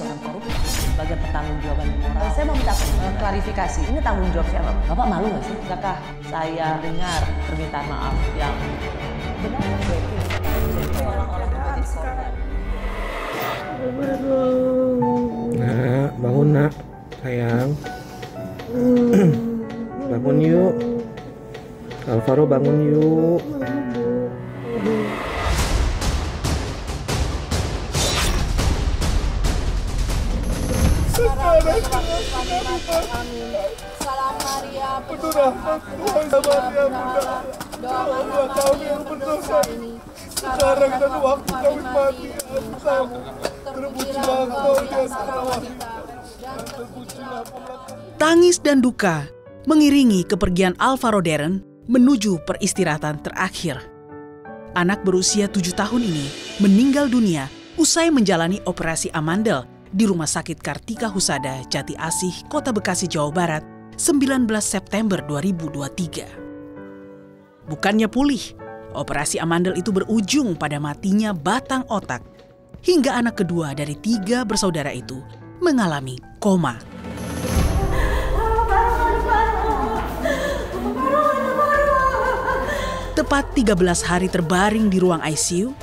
seorang koruptor sebagai pertanggung jawaban moral. Eh, saya mau minta eh, klarifikasi, ini tanggung jawab siapa? Bapak malu nggak sih? Apakah saya dengar permintaan maaf yang benar? Orang-orang bangun nak, sayang. bangun yuk. Alvaro bangun yuk. Salam Maria, penuh rahmat Maria Bunda. kami yang ini. Sekarang dan waktu kami mati, Kamu terpujilah Engkau di antara wanita. Tangis dan duka mengiringi kepergian Alvaro Deren menuju peristirahatan terakhir. Anak berusia tujuh tahun ini meninggal dunia usai menjalani operasi amandel di Rumah Sakit Kartika Husada, Jati Asih, Kota Bekasi, Jawa Barat, 19 September 2023. Bukannya pulih, operasi amandel itu berujung pada matinya batang otak hingga anak kedua dari tiga bersaudara itu mengalami koma. Tepat 13 hari terbaring di ruang ICU,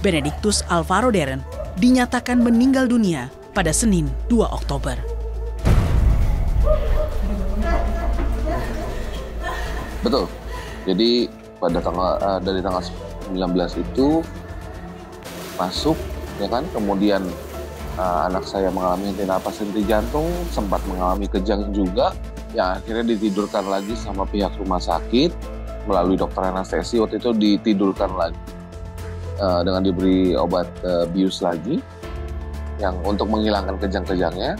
Benediktus Alvaro Deren dinyatakan meninggal dunia pada Senin 2 Oktober. Betul. Jadi pada tanggal uh, dari tanggal 19 itu masuk ya kan kemudian uh, anak saya mengalami henti napas henti jantung sempat mengalami kejang juga yang akhirnya ditidurkan lagi sama pihak rumah sakit melalui dokter anestesi waktu itu ditidurkan lagi uh, dengan diberi obat uh, bius lagi yang untuk menghilangkan kejang-kejangnya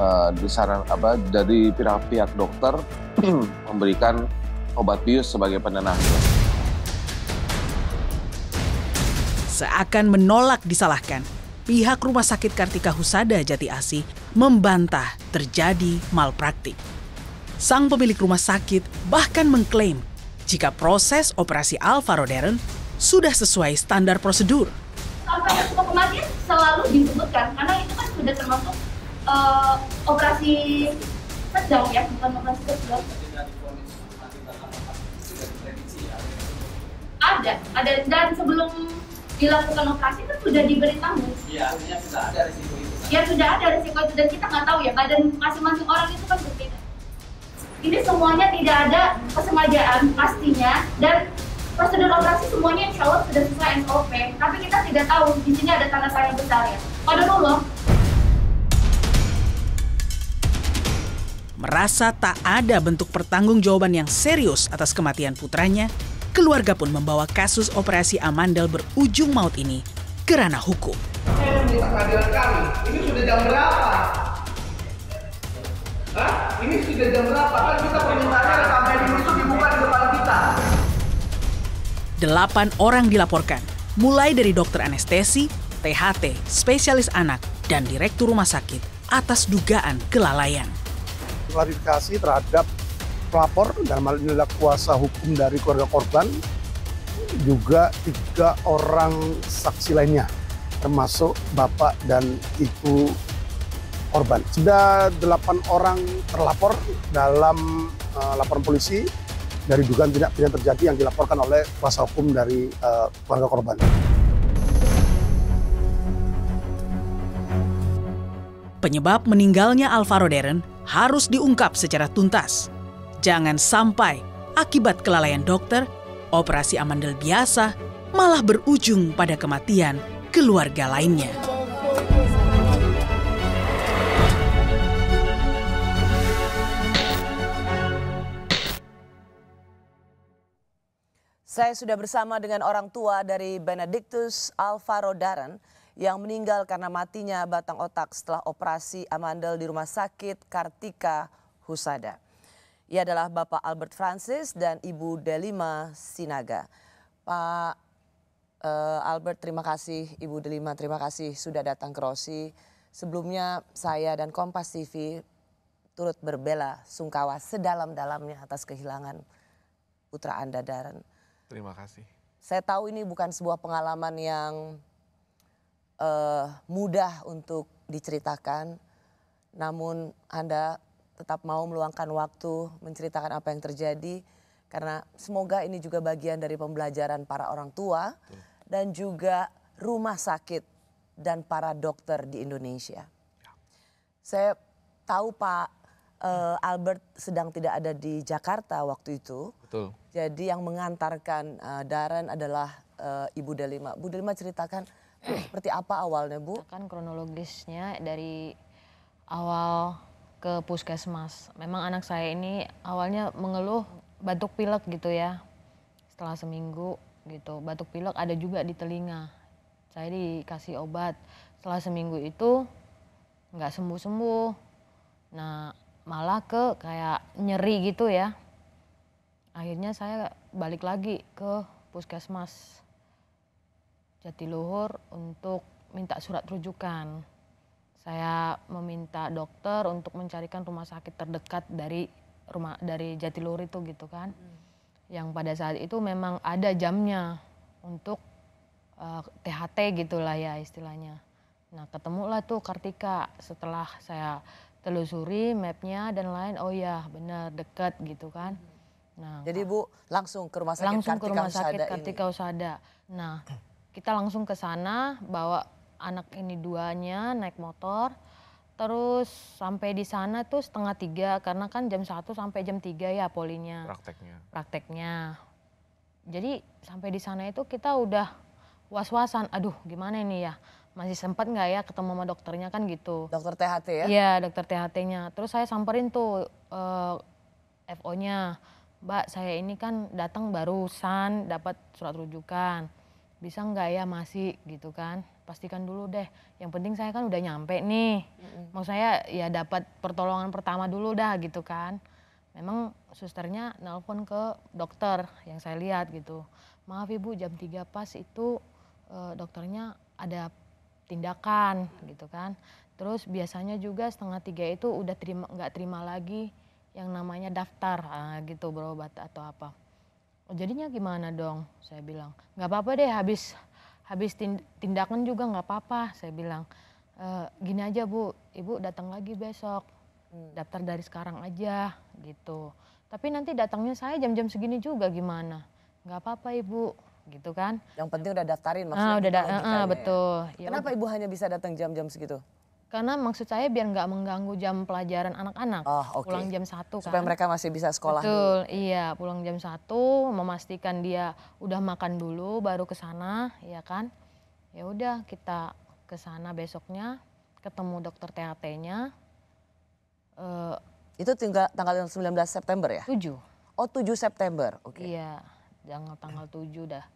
uh, eh, disaran apa dari pihak-pihak dokter memberikan obat bius sebagai penenang. Seakan menolak disalahkan, pihak Rumah Sakit Kartika Husada Jati Asih membantah terjadi malpraktik. Sang pemilik rumah sakit bahkan mengklaim jika proses operasi Alvaro Deren sudah sesuai standar prosedur. Eh, angka resiko kematian selalu disebutkan karena itu kan sudah termasuk uh, operasi sedang ya bukan operasi kecil ada ada dan sebelum dilakukan operasi itu kan sudah diberi tahu ya artinya sudah ada resiko itu kan? ya sudah ada resiko itu dan kita nggak tahu ya badan masing-masing orang itu kan berbeda ini semuanya tidak ada kesengajaan pastinya dan prosedur operasi semuanya insya Allah sudah sesuai SOP, tapi kita tidak tahu di sini ada tanda tanya besar ya. dulu, Merasa tak ada bentuk pertanggungjawaban yang serius atas kematian putranya, keluarga pun membawa kasus operasi amandel berujung maut ini ke ranah hukum. Saya minta keadilan kami. Ini sudah jam berapa? Hah? Ini sudah jam berapa? Kan kita permintaannya sampai di delapan orang dilaporkan, mulai dari dokter anestesi, THT, spesialis anak, dan direktur rumah sakit atas dugaan kelalaian. Klarifikasi terhadap pelapor dan hal ini adalah kuasa hukum dari keluarga korban, juga tiga orang saksi lainnya, termasuk bapak dan ibu korban. Sudah delapan orang terlapor dalam uh, laporan polisi dari dugaan tindak pidana terjadi yang dilaporkan oleh kuasa hukum dari uh, keluarga korban. Penyebab meninggalnya Alvaro Deren harus diungkap secara tuntas. Jangan sampai akibat kelalaian dokter, operasi amandel biasa malah berujung pada kematian keluarga lainnya. Saya sudah bersama dengan orang tua dari Benedictus Alvaro Daran yang meninggal karena matinya batang otak setelah operasi amandel di Rumah Sakit Kartika Husada. Ia adalah Bapak Albert Francis dan Ibu Delima Sinaga. Pak uh, Albert terima kasih, Ibu Delima terima kasih sudah datang ke Rosi. Sebelumnya saya dan Kompas TV turut berbela sungkawa sedalam-dalamnya atas kehilangan putra Anda Daran. Terima kasih. Saya tahu ini bukan sebuah pengalaman yang uh, mudah untuk diceritakan, namun Anda tetap mau meluangkan waktu menceritakan apa yang terjadi karena semoga ini juga bagian dari pembelajaran para orang tua Tuh. dan juga rumah sakit dan para dokter di Indonesia. Ya. Saya tahu Pak uh, Albert sedang tidak ada di Jakarta waktu itu. Betul. Jadi yang mengantarkan uh, eh, Daran adalah uh, Ibu Delima. Bu Delima ceritakan seperti apa awalnya Bu? Kan kronologisnya dari awal ke puskesmas. Memang anak saya ini awalnya mengeluh batuk pilek gitu ya. Setelah seminggu gitu, batuk pilek ada juga di telinga. Saya dikasih obat. Setelah seminggu itu nggak sembuh-sembuh. Nah malah ke kayak nyeri gitu ya akhirnya saya balik lagi ke puskesmas Jatiluhur untuk minta surat rujukan saya meminta dokter untuk mencarikan rumah sakit terdekat dari rumah dari Jatiluhur itu gitu kan hmm. yang pada saat itu memang ada jamnya untuk uh, eh, THT gitulah ya istilahnya nah ketemulah tuh Kartika setelah saya telusuri mapnya dan lain oh ya benar dekat gitu kan nah jadi bu langsung ke rumah sakit langsung ke rumah sakit Usada Kartika Usada nah kita langsung ke sana bawa anak ini duanya naik motor terus sampai di sana tuh setengah tiga karena kan jam satu sampai jam tiga ya polinya prakteknya prakteknya jadi sampai di sana itu kita udah was-wasan aduh gimana ini ya masih sempat nggak ya ketemu sama dokternya kan gitu. Dokter THT ya? Iya dokter THT-nya. Terus saya samperin tuh uh, eh, FO-nya, Mbak saya ini kan datang barusan dapat surat rujukan, bisa nggak ya masih gitu kan? Pastikan dulu deh. Yang penting saya kan udah nyampe nih. Mm-hmm. Maksud saya ya dapat pertolongan pertama dulu dah gitu kan. Memang susternya nelpon ke dokter yang saya lihat gitu. Maaf ibu jam 3 pas itu uh, dokternya ada tindakan gitu kan. Terus biasanya juga setengah tiga itu udah terima nggak terima lagi yang namanya daftar ah, gitu berobat atau apa. jadinya gimana dong? Saya bilang nggak apa-apa deh habis habis tindakan juga nggak apa-apa. Saya bilang e, gini aja bu, ibu datang lagi besok hmm. daftar dari sekarang aja gitu. Tapi nanti datangnya saya jam-jam segini juga gimana? Nggak apa-apa ibu gitu kan. Yang penting udah daftarin maksudnya. Ah, udah da uh, betul. Ya. Kenapa ibu hanya bisa datang jam-jam segitu? Karena maksud saya biar nggak mengganggu jam pelajaran anak-anak. Oh, ah, okay. Pulang jam satu kan. Supaya mereka masih bisa sekolah. Betul, dulu. iya. Pulang jam satu, memastikan dia udah makan dulu, baru ke sana, ya kan. Ya udah kita ke sana besoknya, ketemu dokter THT-nya. Uh, eh, Itu tinggal tanggal 19 September ya? 7. Oh 7 September, oke. Okay. Iya, tanggal tanggal 7 dah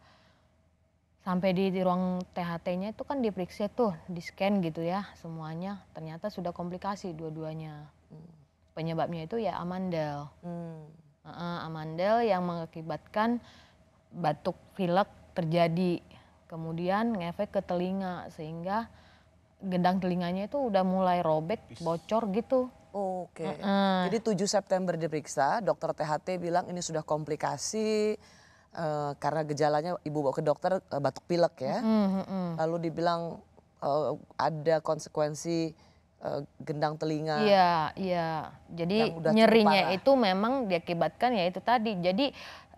sampai di, di ruang THT-nya itu kan diperiksa tuh, di scan gitu ya semuanya. Ternyata sudah komplikasi dua-duanya. Hmm. Penyebabnya itu ya amandel. Hmm. Uh, amandel yang mengakibatkan batuk pilek terjadi. Kemudian ngefek ke telinga sehingga gendang telinganya itu udah mulai robek, bocor gitu. Oke. Okay. Uh -uh. Jadi 7 September diperiksa, dokter THT bilang ini sudah komplikasi uh, karena gejalanya ibu bawa ke dokter uh, batuk pilek ya. Mm -hmm. Lalu dibilang uh, ada konsekuensi uh, gendang telinga. Iya, iya. Jadi nyerinya itu memang diakibatkan ya itu tadi. Jadi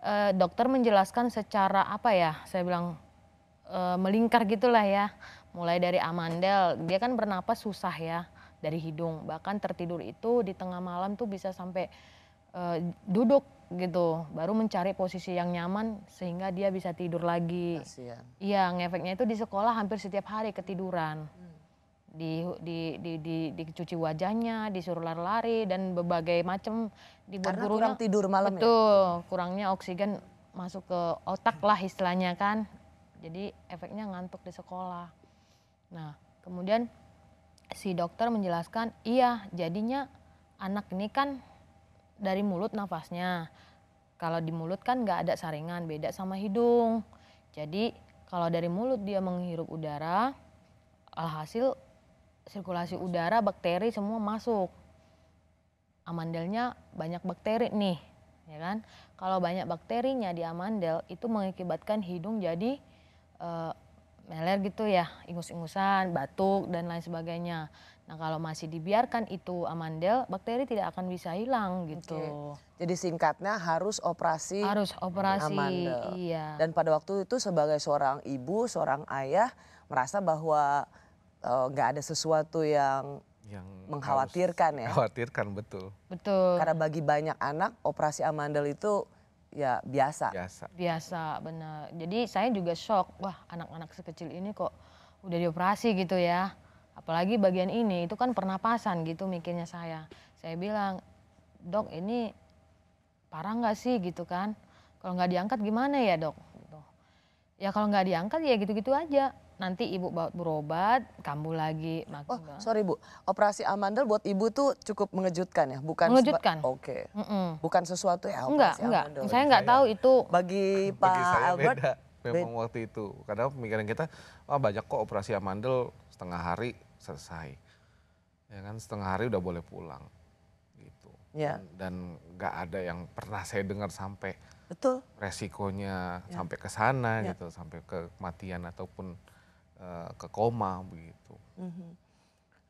uh, dokter menjelaskan secara apa ya? Saya bilang uh, melingkar gitulah ya. Mulai dari amandel, dia kan bernapas susah ya dari hidung. Bahkan tertidur itu di tengah malam tuh bisa sampai uh, duduk gitu baru mencari posisi yang nyaman sehingga dia bisa tidur lagi iya ngefeknya itu di sekolah hampir setiap hari ketiduran hmm. di, di, di, di dicuci wajahnya disuruh lari-lari dan berbagai macam di Karena kurang tidur malam ya? betul ya? kurangnya oksigen masuk ke otak lah istilahnya kan jadi efeknya ngantuk di sekolah nah kemudian si dokter menjelaskan iya jadinya anak ini kan dari mulut nafasnya. Kalau di mulut kan nggak ada saringan, beda sama hidung. Jadi kalau dari mulut dia menghirup udara, alhasil sirkulasi udara, bakteri semua masuk. Amandelnya banyak bakteri nih, ya kan? Kalau banyak bakterinya di amandel itu mengakibatkan hidung jadi uh, meler gitu ya, ingus-ingusan, batuk dan lain sebagainya. Nah kalau masih dibiarkan itu amandel, bakteri tidak akan bisa hilang gitu. Oke. Jadi singkatnya harus operasi. Harus operasi. Amandel. Iya. Dan pada waktu itu sebagai seorang ibu, seorang ayah merasa bahwa eh, nggak uh, ada sesuatu yang yang mengkhawatirkan ya. Khawatirkan betul. Betul. Karena bagi banyak anak operasi amandel itu ya biasa. Biasa. Biasa, benar. Jadi saya juga shock, wah anak-anak sekecil ini kok udah dioperasi gitu ya. Apalagi bagian ini itu kan pernapasan gitu mikirnya saya. Saya bilang, dok ini parah nggak sih gitu kan? Kalau nggak diangkat gimana ya dok? Gitu. Ya kalau nggak diangkat ya gitu-gitu aja nanti ibu buat berobat, kambuh lagi. Makin Oh, sorry Bu. Operasi amandel buat ibu tuh cukup mengejutkan ya? Bukan mengejutkan. Oke. Okay. Mm -mm. Bukan sesuatu ya Enggak, enggak, amandel. Enggak, Saya nggak tahu itu. Bagi Pak saya Albert. Beda. Memang waktu itu. karena pemikiran kita, oh banyak kok operasi amandel setengah hari selesai. Ya kan setengah hari udah boleh pulang. Gitu. Ya. Dan nggak ada yang pernah saya dengar sampai Betul. resikonya ya. sampai ke sana ya. gitu, sampai ke kematian ataupun Eh, ke koma begitu. Mhm.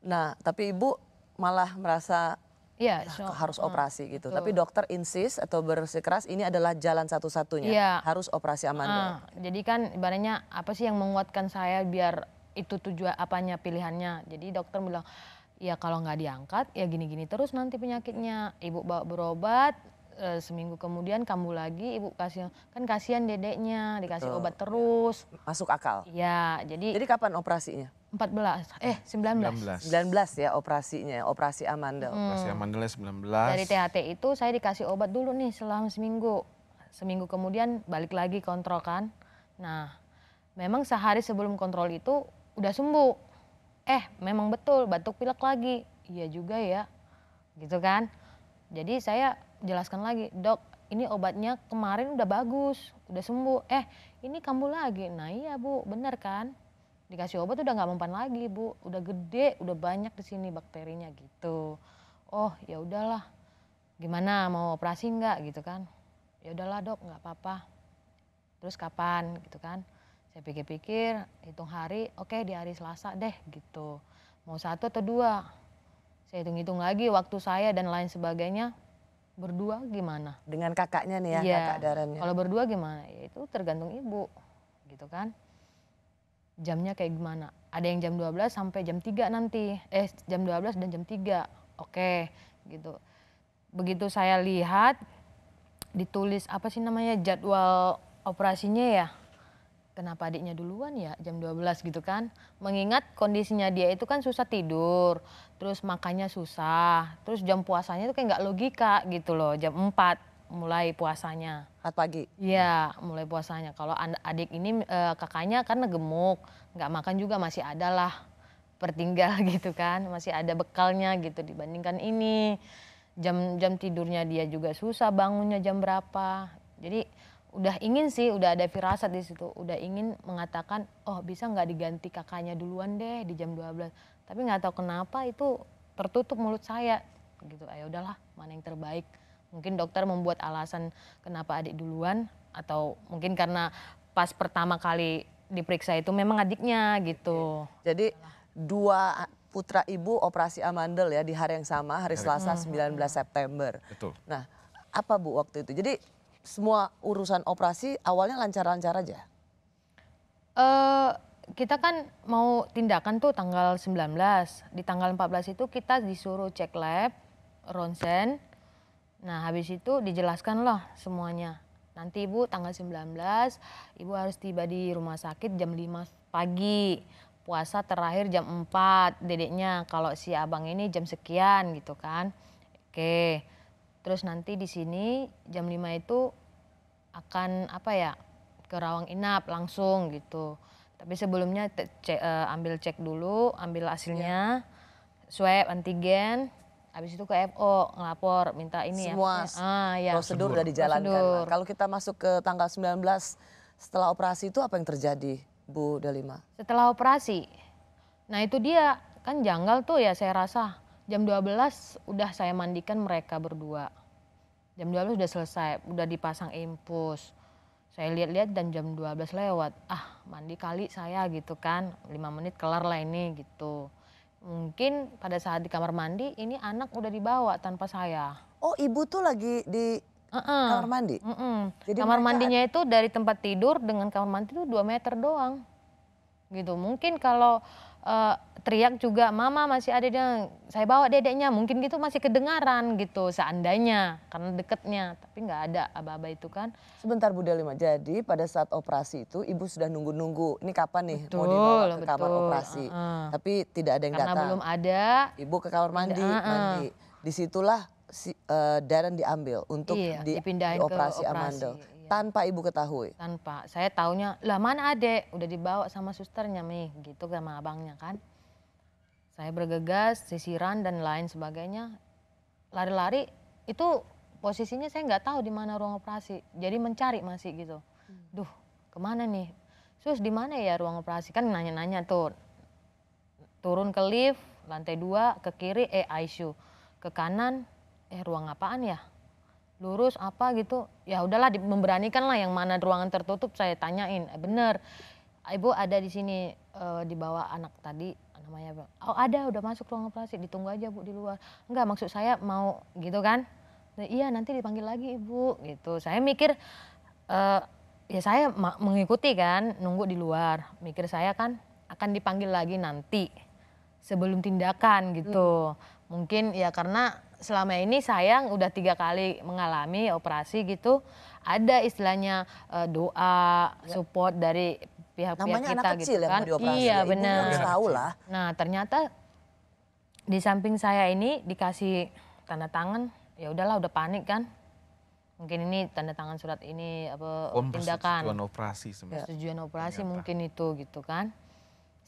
Nah, tapi ibu malah merasa Ya, so, harus mm, operasi gitu. Betul. Tapi dokter insis atau bersikeras ini adalah jalan satu-satunya. Ya. Harus operasi amandel. Uh, ah, jadi kan ibaratnya apa sih yang menguatkan saya biar itu tujuan apanya pilihannya. Jadi dokter bilang ya kalau nggak diangkat ya gini-gini terus nanti penyakitnya. Ibu bawa berobat, e, seminggu kemudian kambuh lagi ibu kasih kan kasihan dedeknya dikasih Betul. obat iya. terus masuk akal ya jadi jadi kapan operasinya 14 eh 19 19, 19 ya operasinya operasi Amanda hmm. operasi Amanda 19 dari THT itu saya dikasih obat dulu nih selama seminggu seminggu kemudian balik lagi kontrol kan nah memang sehari sebelum kontrol itu udah sembuh eh memang betul batuk pilek lagi iya juga ya gitu kan jadi saya jelaskan lagi, dok ini obatnya kemarin udah bagus, udah sembuh. Eh ini kambuh lagi. Nah iya bu, bener kan? Dikasih obat udah nggak mempan lagi bu, udah gede, udah banyak di sini bakterinya gitu. Oh ya udahlah, gimana mau operasi nggak gitu kan? Ya udahlah dok, nggak apa-apa. Terus kapan gitu kan? Saya pikir-pikir, hitung hari, oke okay, di hari Selasa deh gitu. Mau satu atau dua? Saya hitung-hitung lagi waktu saya dan lain sebagainya berdua gimana? Dengan kakaknya nih ya, yeah. kakak Darennya. Kalau berdua gimana? Ya itu tergantung ibu, gitu kan. Jamnya kayak gimana? Ada yang jam 12 sampai jam 3 nanti. Eh, jam 12 dan jam 3. Oke, gitu. Begitu saya lihat ditulis apa sih namanya jadwal operasinya ya? kenapa adiknya duluan ya jam 12 gitu kan. Mengingat kondisinya dia itu kan susah tidur, terus makannya susah, terus jam puasanya itu kayak nggak logika gitu loh, jam 4 mulai puasanya. Saat pagi? Iya, mulai puasanya. Kalau adik ini eh, kakaknya karena gemuk, nggak makan juga masih ada lah pertinggal gitu kan, masih ada bekalnya gitu dibandingkan ini. Jam jam tidurnya dia juga susah, bangunnya jam berapa. Jadi udah ingin sih udah ada firasat di situ udah ingin mengatakan oh bisa nggak diganti kakaknya duluan deh di jam 12 tapi nggak tahu kenapa itu tertutup mulut saya gitu ayo ah, ya udahlah mana yang terbaik mungkin dokter membuat alasan kenapa adik duluan atau mungkin karena pas pertama kali diperiksa itu memang adiknya gitu jadi dua putra ibu operasi amandel ya di hari yang sama hari Selasa 19 hmm. September. Betul. Nah, apa Bu waktu itu? Jadi semua urusan operasi awalnya lancar-lancar aja? Uh, kita kan mau tindakan tuh tanggal 19. Di tanggal 14 itu kita disuruh cek lab, ronsen. Nah, habis itu dijelaskan loh semuanya. Nanti Ibu tanggal 19, Ibu harus tiba di rumah sakit jam 5 pagi. Puasa terakhir jam 4 dedeknya. Kalau si abang ini jam sekian gitu kan. Oke. Terus nanti di sini jam 5 itu akan apa ya ke rawang inap langsung gitu. Tapi sebelumnya cek, uh, eh, ambil cek dulu, ambil hasilnya, yeah. swab antigen, habis itu ke FO ngelapor minta ini Semua ya. Semua ah, ya. prosedur sudah dijalankan. Prosedur. Nah, kalau kita masuk ke tanggal 19 setelah operasi itu apa yang terjadi, Bu Delima? Setelah operasi, nah itu dia kan janggal tuh ya saya rasa jam 12 udah saya mandikan mereka berdua jam 12 udah selesai udah dipasang impus saya lihat-lihat dan jam 12 lewat ah mandi kali saya gitu kan lima menit kelar lah ini gitu mungkin pada saat di kamar mandi ini anak udah dibawa tanpa saya oh ibu tuh lagi di uh -uh. kamar mandi uh -uh. Jadi kamar mandinya itu dari tempat tidur dengan kamar mandi itu dua meter doang gitu mungkin kalau uh, teriak juga mama masih ada yang saya bawa dedeknya mungkin gitu masih kedengaran gitu seandainya karena deketnya tapi nggak ada aba-aba itu kan sebentar Bu Delima jadi pada saat operasi itu ibu sudah nunggu-nunggu ini kapan nih betul, mau dibawa ke kamar operasi uh -uh. tapi tidak ada yang karena datang belum ada ibu ke kamar mandi uh -uh. mandi disitulah si, uh, eh, Darren diambil untuk iya, di, dipindahin di operasi, ke operasi Amando tanpa ibu ketahui? Tanpa. Saya taunya, lah mana adek? Udah dibawa sama susternya nih, gitu sama abangnya kan. Saya bergegas, sisiran dan lain sebagainya. Lari-lari itu posisinya saya nggak tahu di mana ruang operasi. Jadi mencari masih gitu. Hmm. Duh, kemana nih? Sus, di mana ya ruang operasi? Kan nanya-nanya tuh. Turun ke lift, lantai dua, ke kiri, eh ICU. Ke kanan, eh ruang apaan ya? lurus apa gitu ya udahlah memberanikan lah yang mana ruangan tertutup saya tanyain eh, bener ibu ada di sini uh, di bawah anak tadi namanya oh ada udah masuk ruang operasi ditunggu aja bu di luar enggak maksud saya mau gitu kan nah, iya nanti dipanggil lagi ibu gitu saya mikir uh, ya saya mengikuti kan nunggu di luar mikir saya kan akan dipanggil lagi nanti sebelum tindakan gitu hmm. mungkin ya karena selama ini sayang udah tiga kali mengalami operasi gitu ada istilahnya uh, doa ya. support dari pihak-pihak Namanya kita anak kecil gitu kan yang dioperasi, iya benar tahu lah nah ternyata di samping saya ini dikasih tanda tangan ya udahlah udah panik kan mungkin ini tanda tangan surat ini apa oh, tindakan persetujuan operasi ya. persetujuan operasi mungkin itu gitu kan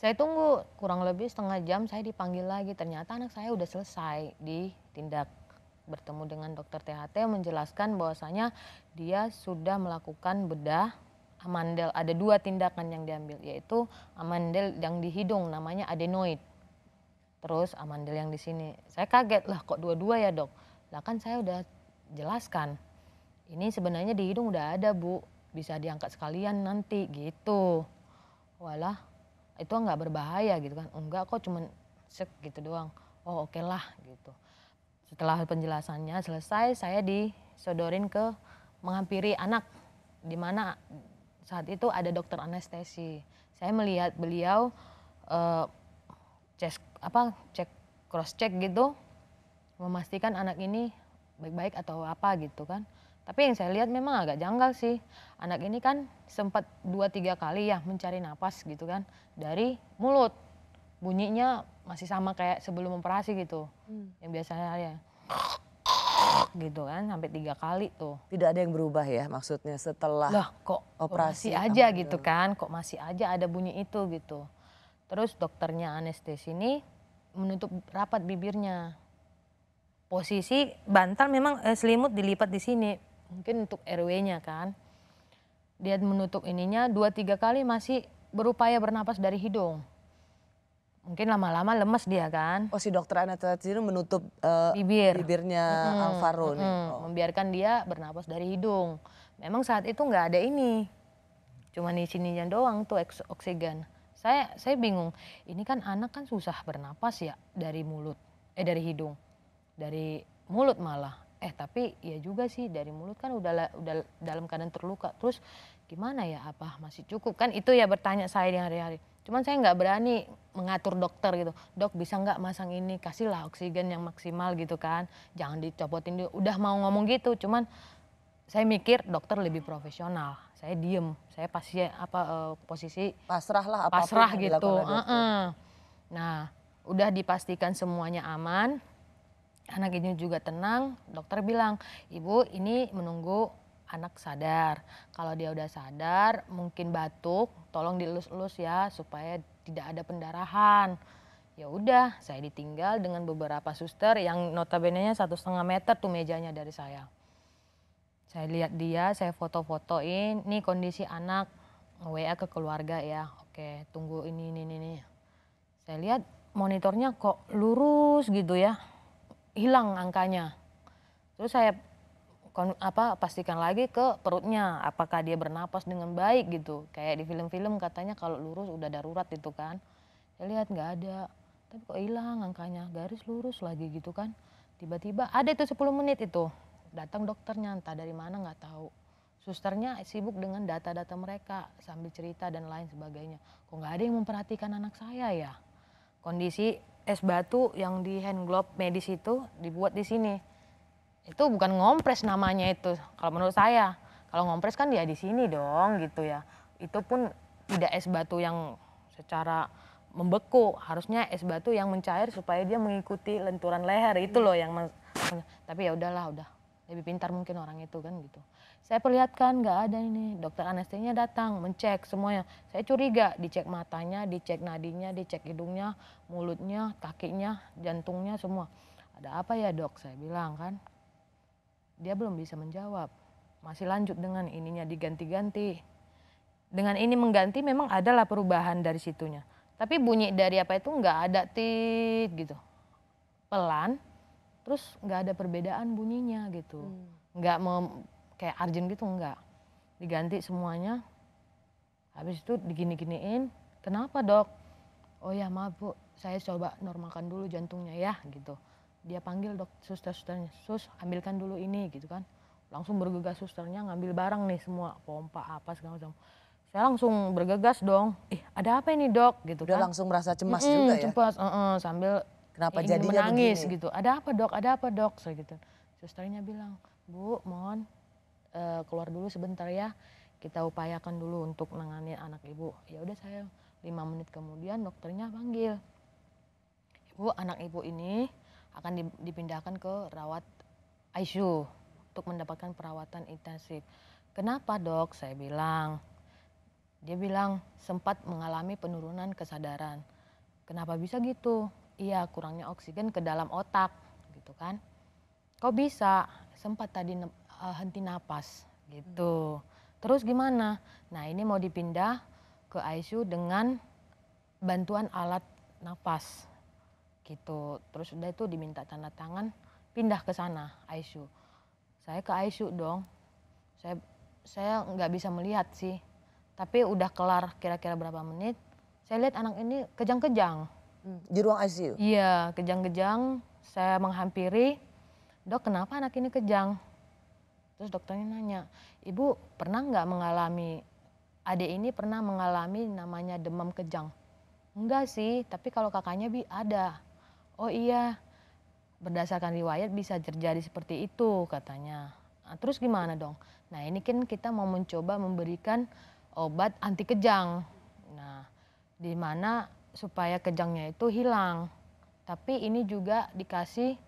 saya tunggu kurang lebih setengah jam saya dipanggil lagi. Ternyata anak saya udah selesai ditindak bertemu dengan dokter THT menjelaskan bahwasanya dia sudah melakukan bedah amandel. Ada dua tindakan yang diambil yaitu amandel yang di hidung namanya adenoid. Terus amandel yang di sini. Saya kaget lah kok dua-dua ya dok. Lah kan saya udah jelaskan. Ini sebenarnya di hidung udah ada bu. Bisa diangkat sekalian nanti gitu. Walah itu nggak berbahaya gitu kan enggak kok cuman sek gitu doang oh oke okay lah gitu setelah penjelasannya selesai saya disodorin ke menghampiri anak di mana saat itu ada dokter anestesi saya melihat beliau uh, cek apa cek cross check gitu memastikan anak ini baik-baik atau apa gitu kan tapi yang saya lihat memang agak janggal sih. Anak ini kan sempat dua tiga kali ya mencari nafas gitu kan dari mulut. Bunyinya masih sama kayak sebelum operasi gitu. Hmm. Yang biasanya ya gitu kan sampai tiga kali tuh. Tidak ada yang berubah ya maksudnya setelah Loh, kok operasi kok aja ambil. Gitu, gitu kan, kok masih aja ada bunyi itu gitu. Terus dokternya anestesi ini menutup rapat bibirnya. Posisi bantal memang eh, selimut dilipat di sini, mungkin untuk RW-nya kan. Dia menutup ininya dua tiga kali masih berupaya bernapas dari hidung. Mungkin lama-lama lemes dia kan. Oh si dokter itu menutup uh, bibir bibirnya hmm, Alvaro hmm, nih. Oh. Membiarkan dia bernapas dari hidung. Memang saat itu nggak ada ini. cuma di sininya doang tuh oksigen. Saya saya bingung. Ini kan anak kan susah bernapas ya dari mulut eh dari hidung. Dari mulut malah eh tapi ya juga sih dari mulut kan udah udah dalam keadaan terluka terus gimana ya apa masih cukup kan itu ya bertanya saya di hari-hari cuman saya nggak berani mengatur dokter gitu dok bisa nggak masang ini kasihlah oksigen yang maksimal gitu kan jangan dicopotin dulu udah mau ngomong gitu cuman saya mikir dokter lebih profesional saya diem saya pasien apa uh, posisi pasrah lah pasrah gitu uh -uh. nah udah dipastikan semuanya aman anak ini juga tenang, dokter bilang, "Ibu, ini menunggu anak sadar. Kalau dia udah sadar, mungkin batuk, tolong dielus-elus ya supaya tidak ada pendarahan." Ya udah, saya ditinggal dengan beberapa suster yang notabene-nya satu setengah meter tuh mejanya dari saya. Saya lihat dia, saya foto-fotoin, nih kondisi anak, WA ke keluarga ya, oke tunggu ini, ini, ini. Saya lihat monitornya kok lurus gitu ya, hilang angkanya. Terus saya apa pastikan lagi ke perutnya apakah dia bernapas dengan baik gitu kayak di film-film katanya kalau lurus udah darurat itu kan saya lihat nggak ada tapi kok hilang angkanya garis lurus lagi gitu kan tiba-tiba ada itu 10 menit itu datang dokternya entah dari mana nggak tahu susternya sibuk dengan data-data mereka sambil cerita dan lain sebagainya kok nggak ada yang memperhatikan anak saya ya kondisi es batu yang di hand glove medis itu dibuat di sini. Itu bukan ngompres namanya itu kalau menurut saya. Kalau ngompres kan ya di sini dong gitu ya. Itu pun tidak es batu yang secara membeku, harusnya es batu yang mencair supaya dia mengikuti lenturan leher itu loh yang tapi ya udahlah udah lebih pintar mungkin orang itu kan gitu. Saya perlihatkan nggak ada ini. Dokter anestesinya datang mencek semuanya. Saya curiga, dicek matanya, dicek nadinya, dicek hidungnya, mulutnya, kakinya, jantungnya semua. Ada apa ya dok? Saya bilang kan. Dia belum bisa menjawab. Masih lanjut dengan ininya diganti-ganti. Dengan ini mengganti memang adalah perubahan dari situnya. Tapi bunyi dari apa itu nggak ada tit gitu. Pelan, terus nggak ada perbedaan bunyinya gitu. Hmm nggak kayak arjen gitu enggak diganti semuanya habis itu digini-giniin kenapa dok oh ya maaf bu saya coba normalkan dulu jantungnya ya gitu dia panggil dok suster-susternya sus ambilkan dulu ini gitu kan langsung bergegas susternya ngambil barang nih semua pompa apa segala macam saya langsung bergegas dong ih ada apa ini dok gitu udah kan. langsung merasa cemas mm -hmm, juga ya cemas uh -uh, sambil kenapa jadi menangis begini? gitu ada apa dok ada apa dok saya gitu susternya bilang bu mohon Eh, keluar dulu sebentar ya kita upayakan dulu untuk menangani anak ibu ya udah saya lima menit kemudian dokternya panggil ibu anak ibu ini akan dipindahkan ke rawat ICU untuk mendapatkan perawatan intensif kenapa dok saya bilang dia bilang sempat mengalami penurunan kesadaran kenapa bisa gitu iya kurangnya oksigen ke dalam otak gitu kan kok bisa sempat tadi uh, henti napas gitu. Hmm. Terus gimana? Nah ini mau dipindah ke ICU dengan bantuan alat napas gitu. Terus udah itu diminta tanda tangan pindah ke sana ICU. Saya ke ICU dong. Saya saya nggak bisa melihat sih. Tapi udah kelar kira-kira berapa menit, saya lihat anak ini kejang-kejang. Hmm, di ruang ICU? Iya, kejang-kejang. Saya menghampiri, dok kenapa anak ini kejang? Terus dokternya nanya, ibu pernah nggak mengalami, adik ini pernah mengalami namanya demam kejang? Enggak sih, tapi kalau kakaknya bi ada. Oh iya, berdasarkan riwayat bisa terjadi seperti itu katanya. Nah, terus gimana dong? Nah ini kan kita mau mencoba memberikan obat anti kejang. Nah, di mana supaya kejangnya itu hilang. Tapi ini juga dikasih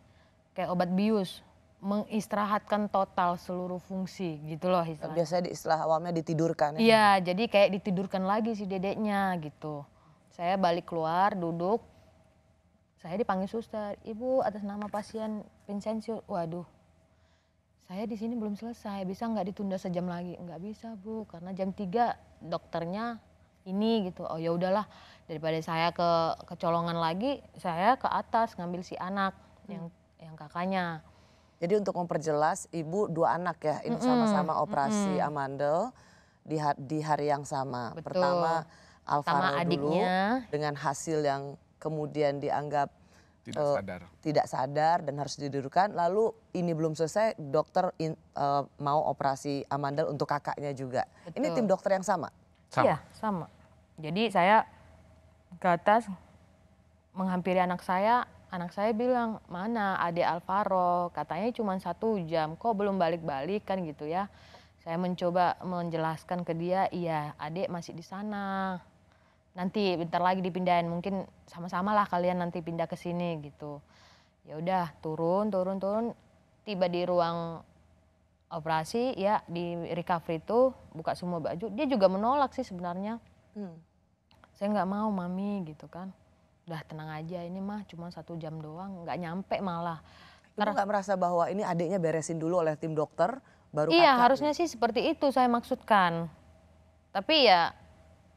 kayak obat bius mengistirahatkan total seluruh fungsi gitu loh Biasanya di istilah awamnya ditidurkan. Ya? Iya, ya, jadi kayak ditidurkan lagi si dedeknya gitu. Saya balik keluar, duduk. Saya dipanggil suster, "Ibu, atas nama pasien Vincenzo." Waduh. Saya di sini belum selesai, bisa nggak ditunda sejam lagi? Nggak bisa, Bu, karena jam 3 dokternya ini gitu. Oh ya udahlah, daripada saya ke kecolongan lagi, saya ke atas ngambil si anak hmm. yang yang kakaknya jadi untuk memperjelas, ibu dua anak ya, ini sama-sama operasi mm -hmm. amandel di, di hari yang sama. Betul. Pertama Alvaro dulu dengan hasil yang kemudian dianggap tidak uh, sadar, tidak sadar dan harus didudukan. Lalu ini belum selesai, dokter in, uh, mau operasi amandel untuk kakaknya juga. Betul. Ini tim dokter yang sama. sama. Iya, sama. Jadi saya ke atas menghampiri anak saya, Anak saya bilang, mana Ade Alvaro? Katanya cuma satu jam, kok belum balik-balik kan gitu ya. Saya mencoba menjelaskan ke dia, iya Ade masih di sana. Nanti bentar lagi dipindahin, mungkin sama-sama lah kalian nanti pindah ke sini gitu. Ya udah turun, turun, turun. Tiba di ruang operasi, ya di recovery itu buka semua baju. Dia juga menolak sih sebenarnya. Hmm. Saya nggak mau mami gitu kan udah tenang aja ini mah cuma satu jam doang nggak nyampe malah Ter... nggak merasa bahwa ini adiknya beresin dulu oleh tim dokter baru iya kakak. harusnya sih seperti itu saya maksudkan tapi ya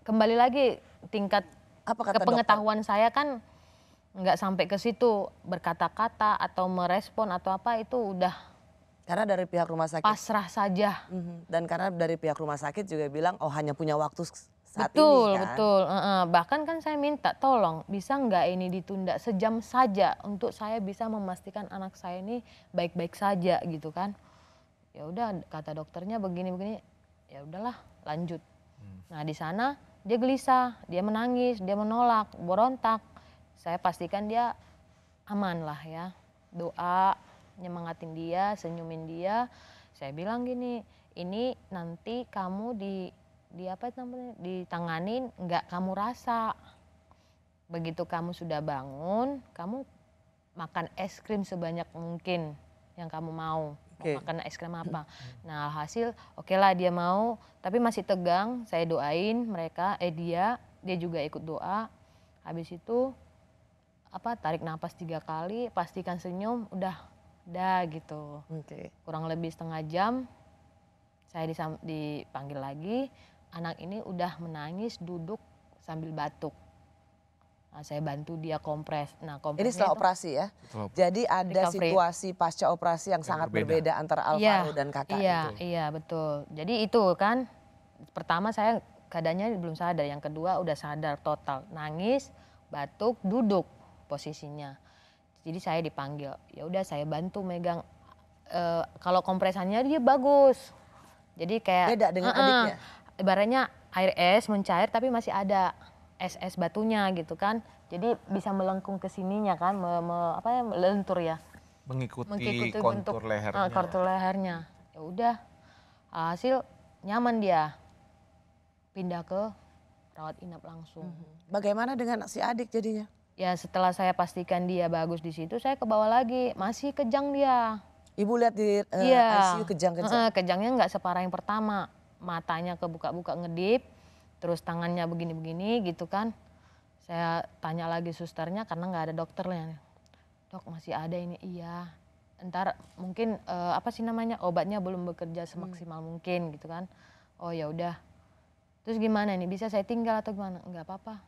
kembali lagi tingkat Apa kata kepengetahuan dokter? saya kan nggak sampai ke situ berkata-kata atau merespon atau apa itu udah karena dari pihak rumah sakit pasrah saja mhm, dan karena dari pihak rumah sakit juga bilang oh hanya punya waktu saat betul, ini kan. Betul, betul. Bahkan kan saya minta tolong bisa nggak ini ditunda sejam saja untuk saya bisa memastikan anak saya ini baik-baik saja gitu kan. Ya udah kata dokternya begini-begini, ya udahlah lanjut. Hmm. Nah di sana dia gelisah, dia menangis, dia menolak, berontak. Saya pastikan dia aman lah ya. Doa, nyemangatin dia, senyumin dia. Saya bilang gini, ini nanti kamu di di apa itu namanya ditanganin nggak kamu rasa begitu kamu sudah bangun kamu makan es krim sebanyak mungkin yang kamu mau okay. mau makan es krim apa hmm. nah hasil oke okay lah dia mau tapi masih tegang saya doain mereka eh dia dia juga ikut doa habis itu apa tarik nafas tiga kali pastikan senyum udah udah gitu okay. kurang lebih setengah jam saya dipanggil lagi anak ini udah menangis duduk sambil batuk. Nah, saya bantu dia kompres. Nah, kompres ini setelah operasi ya. Setelah Jadi ada recovery. situasi pasca operasi yang, yang sangat berbeda, berbeda antara Alvaro ya, dan kakak iya, gitu. Iya, betul. Jadi itu kan pertama saya keadaannya belum sadar, yang kedua udah sadar total. Nangis, batuk, duduk posisinya. Jadi saya dipanggil. Ya udah saya bantu megang e, kalau kompresannya dia bagus. Jadi kayak beda dengan uh -uh, adiknya ibaratnya air es mencair tapi masih ada es-es batunya gitu kan. Jadi bisa melengkung ke sininya kan, me, me, apa ya, melentur ya. Mengikuti, Mengikuti kontur bentuk, eh, lehernya. Uh, kontur lehernya. Ya udah hasil nyaman dia. Pindah ke rawat inap langsung. Hmm. Bagaimana dengan si adik jadinya? Ya setelah saya pastikan dia bagus di situ, saya ke bawah lagi. Masih kejang dia. Ibu lihat di uh, yeah. ICU iya. kejang-kejang? Uh, kejangnya nggak separah yang pertama matanya kebuka-buka ngedip, terus tangannya begini-begini gitu kan. Saya tanya lagi susternya karena nggak ada dokternya. Dok masih ada ini, iya. Ntar mungkin uh, apa sih namanya obatnya belum bekerja hmm. semaksimal hmm. mungkin gitu kan. Oh ya udah. Terus gimana ini bisa saya tinggal atau gimana? Enggak apa-apa,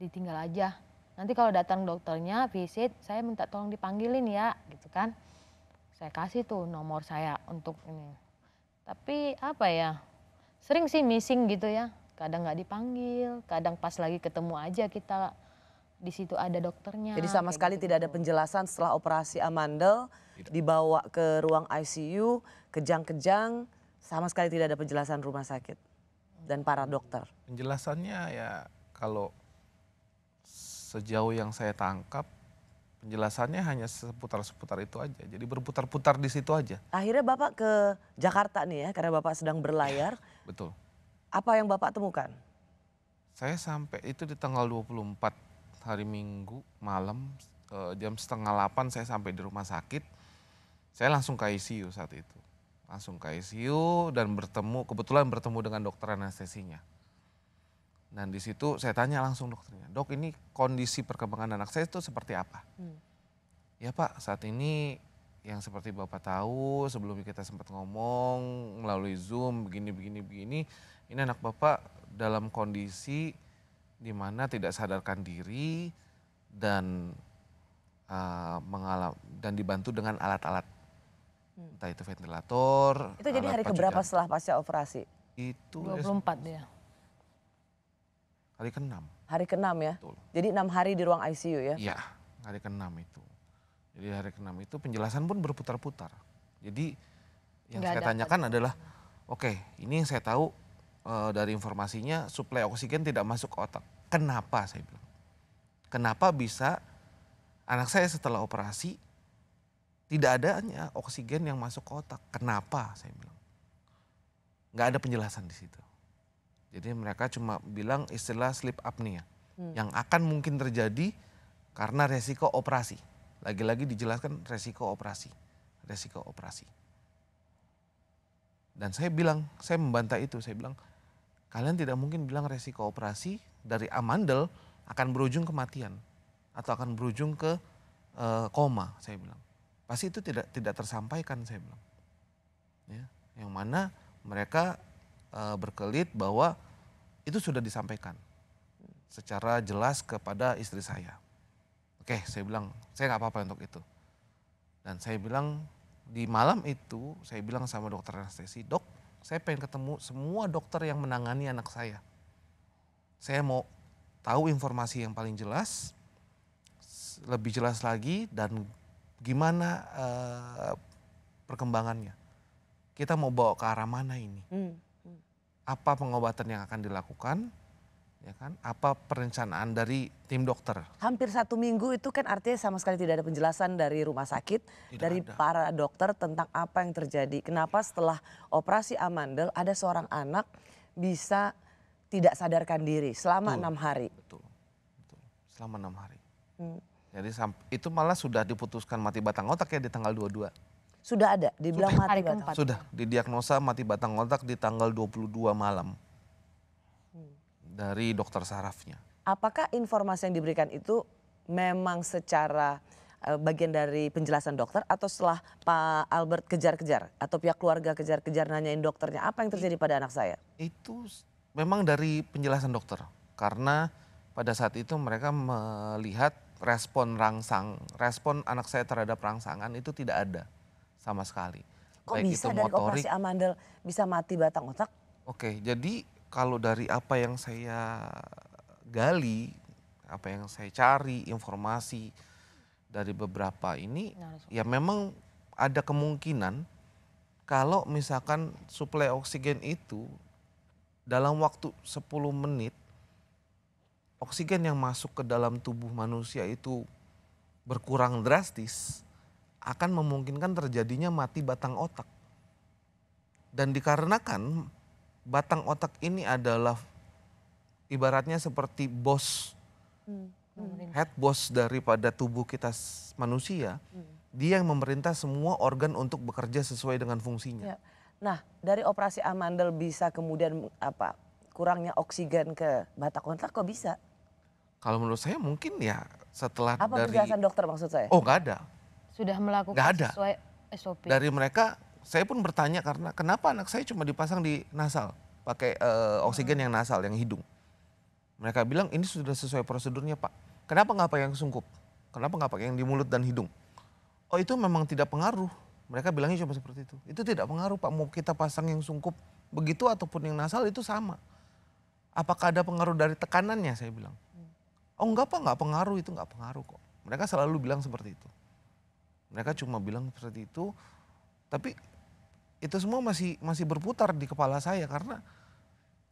ditinggal aja. Nanti kalau datang dokternya visit, saya minta tolong dipanggilin ya gitu kan. Saya kasih tuh nomor saya untuk ini. Tapi apa ya? sering sih missing gitu ya kadang nggak dipanggil kadang pas lagi ketemu aja kita di situ ada dokternya jadi sama sekali gitu. tidak ada penjelasan setelah operasi amandel dibawa ke ruang ICU kejang-kejang sama sekali tidak ada penjelasan rumah sakit dan para dokter penjelasannya ya kalau sejauh yang saya tangkap penjelasannya hanya seputar-seputar itu aja. Jadi berputar-putar di situ aja. Akhirnya Bapak ke Jakarta nih ya, karena Bapak sedang berlayar. Ya, betul. Apa yang Bapak temukan? Saya sampai itu di tanggal 24 hari Minggu malam eh, jam setengah 8 saya sampai di rumah sakit. Saya langsung ke ICU saat itu. Langsung ke ICU dan bertemu, kebetulan bertemu dengan dokter anestesinya. Dan nah, di situ saya tanya langsung dokternya, dok ini kondisi perkembangan anak saya itu seperti apa? Hmm. Ya pak, saat ini yang seperti bapak tahu sebelum kita sempat ngomong melalui zoom begini begini begini, ini anak bapak dalam kondisi di mana tidak sadarkan diri dan uh, mengalami dan dibantu dengan alat-alat hmm. entah itu ventilator. Itu jadi hari keberapa setelah pasca operasi? Itu 24 dia. Ya Hari ke-6. Hari ke-6 ya? Betul. Jadi enam hari di ruang ICU ya? Iya, hari ke-6 itu. Jadi hari ke-6 itu penjelasan pun berputar-putar. Jadi yang Nggak saya tanyakan ada. adalah, oke okay, ini yang saya tahu e, dari informasinya suplai oksigen tidak masuk ke otak. Kenapa saya bilang? Kenapa bisa anak saya setelah operasi tidak adanya oksigen yang masuk ke otak? Kenapa saya bilang? Nggak ada penjelasan di situ. Jadi mereka cuma bilang istilah sleep apnea hmm. yang akan mungkin terjadi karena resiko operasi. Lagi-lagi dijelaskan resiko operasi, resiko operasi. Dan saya bilang, saya membantah itu, saya bilang kalian tidak mungkin bilang resiko operasi dari amandel akan berujung kematian atau akan berujung ke e, koma, saya bilang. Pasti itu tidak tidak tersampaikan, saya bilang. Ya, yang mana mereka uh, berkelit bahwa itu sudah disampaikan secara jelas kepada istri saya. Oke, saya bilang saya nggak apa-apa untuk itu. Dan saya bilang di malam itu saya bilang sama dokter anestesi, dok, saya pengen ketemu semua dokter yang menangani anak saya. Saya mau tahu informasi yang paling jelas, lebih jelas lagi dan gimana uh, perkembangannya. Kita mau bawa ke arah mana ini? Hmm apa pengobatan yang akan dilakukan, ya kan? Apa perencanaan dari tim dokter? Hampir satu minggu itu kan artinya sama sekali tidak ada penjelasan dari rumah sakit, tidak dari ada. para dokter tentang apa yang terjadi. Kenapa setelah operasi amandel ada seorang anak bisa tidak sadarkan diri selama enam hari? Betul, betul. Selama enam hari. Hmm. Jadi itu malah sudah diputuskan mati batang otak ya di tanggal 22. Sudah ada, dibilang Sudah. mati hari batang. otak. Sudah, didiagnosa mati batang otak di tanggal 22 malam. Dari dokter sarafnya. Apakah informasi yang diberikan itu memang secara eh, bagian dari penjelasan dokter atau setelah Pak Albert kejar-kejar atau pihak keluarga kejar-kejar nanyain dokternya apa yang terjadi pada anak saya? Itu memang dari penjelasan dokter karena pada saat itu mereka melihat respon rangsang, respon anak saya terhadap rangsangan itu tidak ada sama sekali. Kok Baik bisa dari operasi amandel bisa mati batang otak? Oke, jadi kalau dari apa yang saya gali, apa yang saya cari, informasi dari beberapa ini, nah, ya memang ada kemungkinan kalau misalkan suplai oksigen itu dalam waktu 10 menit, oksigen yang masuk ke dalam tubuh manusia itu berkurang drastis, akan memungkinkan terjadinya mati batang otak. Dan dikarenakan batang otak ini adalah ibaratnya seperti bos, hmm. head boss daripada tubuh kita manusia, hmm. dia yang memerintah semua organ untuk bekerja sesuai dengan fungsinya. Ya. Nah, dari operasi amandel bisa kemudian apa kurangnya oksigen ke batang otak kok bisa? Kalau menurut saya mungkin ya setelah apa dari... penjelasan dokter maksud saya? Oh nggak ada sudah melakukan gak ada. sesuai SOP. Dari mereka saya pun bertanya karena kenapa anak saya cuma dipasang di nasal pakai uh, oksigen hmm. yang nasal yang hidung. Mereka bilang ini sudah sesuai prosedurnya pak. Kenapa nggak pakai yang sungkup? Kenapa nggak pakai yang di mulut dan hidung? Oh itu memang tidak pengaruh. Mereka bilangnya cuma seperti itu. Itu tidak pengaruh pak. Mau kita pasang yang sungkup begitu ataupun yang nasal itu sama. Apakah ada pengaruh dari tekanannya? Saya bilang. Hmm. Oh enggak pak, enggak pengaruh itu enggak pengaruh kok. Mereka selalu bilang seperti itu. Mereka cuma bilang seperti itu, tapi itu semua masih masih berputar di kepala saya karena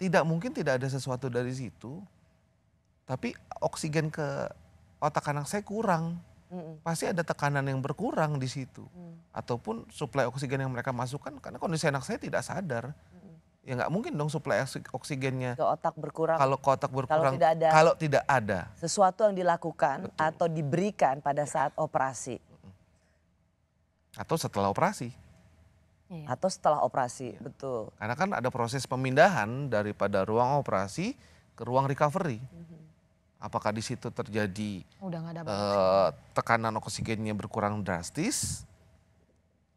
tidak mungkin tidak ada sesuatu dari situ. Tapi oksigen ke otak anak saya kurang. mm Pasti ada tekanan yang berkurang di situ. Mm. Ataupun suplai oksigen yang mereka masukkan karena kondisi anak saya tidak sadar. Mm. Ya nggak mungkin dong suplai oksigennya ke otak berkurang. Kalau ke otak berkurang kalau tidak ada, kalau tidak ada sesuatu yang dilakukan Betul. atau diberikan pada iya. saat operasi atau setelah operasi. Iya. Atau setelah operasi, ya. betul. Karena kan ada proses pemindahan daripada ruang operasi ke ruang recovery. Mhm. Apakah di situ terjadi Udah ada uh, tekanan oksigennya berkurang drastis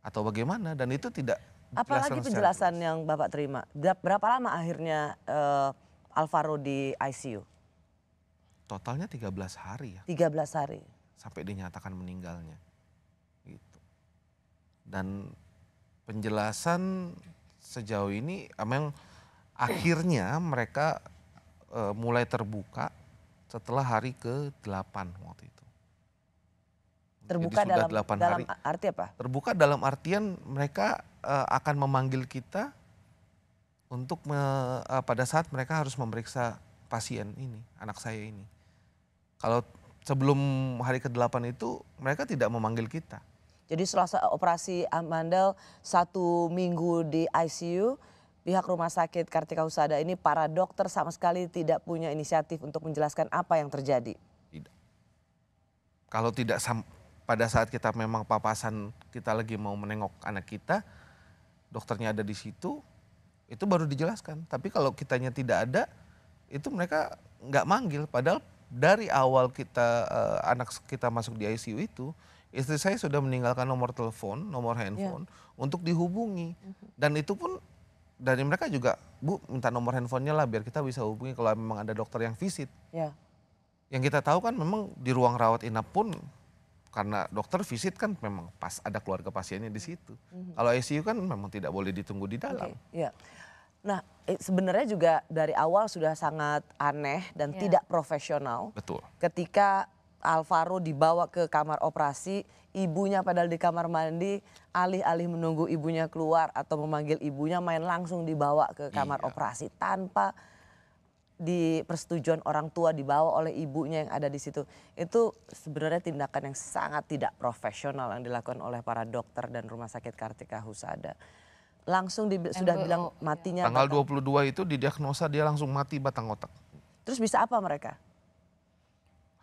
atau bagaimana? Dan itu tidak. Apalagi penjelasan yang bapak terima. Berapa lama akhirnya uh, Alvaro di ICU? Totalnya 13 hari ya. 13 hari. Sampai dinyatakan meninggalnya dan penjelasan sejauh ini memang akhirnya mereka e, mulai terbuka setelah hari ke-8 waktu itu. Terbuka Jadi sudah dalam, 8 dalam hari. arti apa? Terbuka dalam artian mereka e, akan memanggil kita untuk me, e, pada saat mereka harus memeriksa pasien ini, anak saya ini. Kalau sebelum hari ke-8 itu mereka tidak memanggil kita jadi setelah operasi Amandel satu minggu di ICU, pihak rumah sakit Kartika Husada ini para dokter sama sekali tidak punya inisiatif untuk menjelaskan apa yang terjadi. Tidak. Kalau tidak pada saat kita memang papasan kita lagi mau menengok anak kita, dokternya ada di situ, itu baru dijelaskan. Tapi kalau kitanya tidak ada, itu mereka nggak manggil. Padahal dari awal kita eh, anak kita masuk di ICU itu istri saya sudah meninggalkan nomor telepon, nomor iya. handphone yeah. untuk dihubungi. Mhm. Dan itu pun dari mereka juga, Bu minta nomor handphonenya lah biar kita bisa hubungi kalau memang ada dokter yang visit. Yeah. Yang kita tahu kan memang di ruang rawat inap pun karena dokter visit kan memang pas ada keluarga pasiennya di situ. Mm -hmm. Kalau ICU kan memang tidak boleh ditunggu di dalam. Okay. Iya. Yeah. Nah, sebenarnya juga dari awal sudah sangat aneh dan yeah. tidak profesional. Betul. Ketika Alvaro dibawa ke kamar operasi, ibunya padahal di kamar mandi, alih-alih menunggu ibunya keluar atau memanggil ibunya main langsung dibawa ke kamar iya. operasi tanpa di persetujuan orang tua dibawa oleh ibunya yang ada di situ. Itu sebenarnya tindakan yang sangat tidak profesional yang dilakukan oleh para dokter dan rumah sakit Kartika Husada langsung di, sudah bilang oh, iya. matinya. Tanggal 22 itu didiagnosa dia langsung mati batang otak. Terus bisa apa mereka?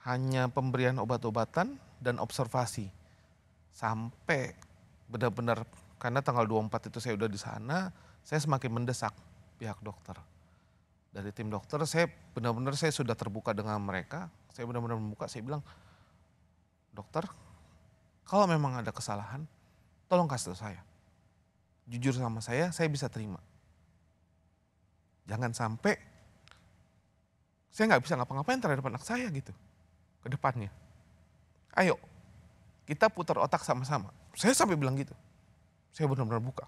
hanya pemberian obat-obatan dan observasi. Sampai benar-benar karena tanggal 24 itu saya udah di sana, saya semakin mendesak pihak dokter. Dari tim dokter saya benar-benar saya sudah terbuka dengan mereka. Saya benar-benar membuka, saya bilang, "Dokter, kalau memang ada kesalahan, tolong kasih tahu saya. Jujur sama saya, saya bisa terima. Jangan sampai saya nggak bisa ngapa-ngapain terhadap anak saya gitu." ke depannya. Ayo, kita putar otak sama-sama. Saya sampai bilang gitu. Saya benar-benar buka.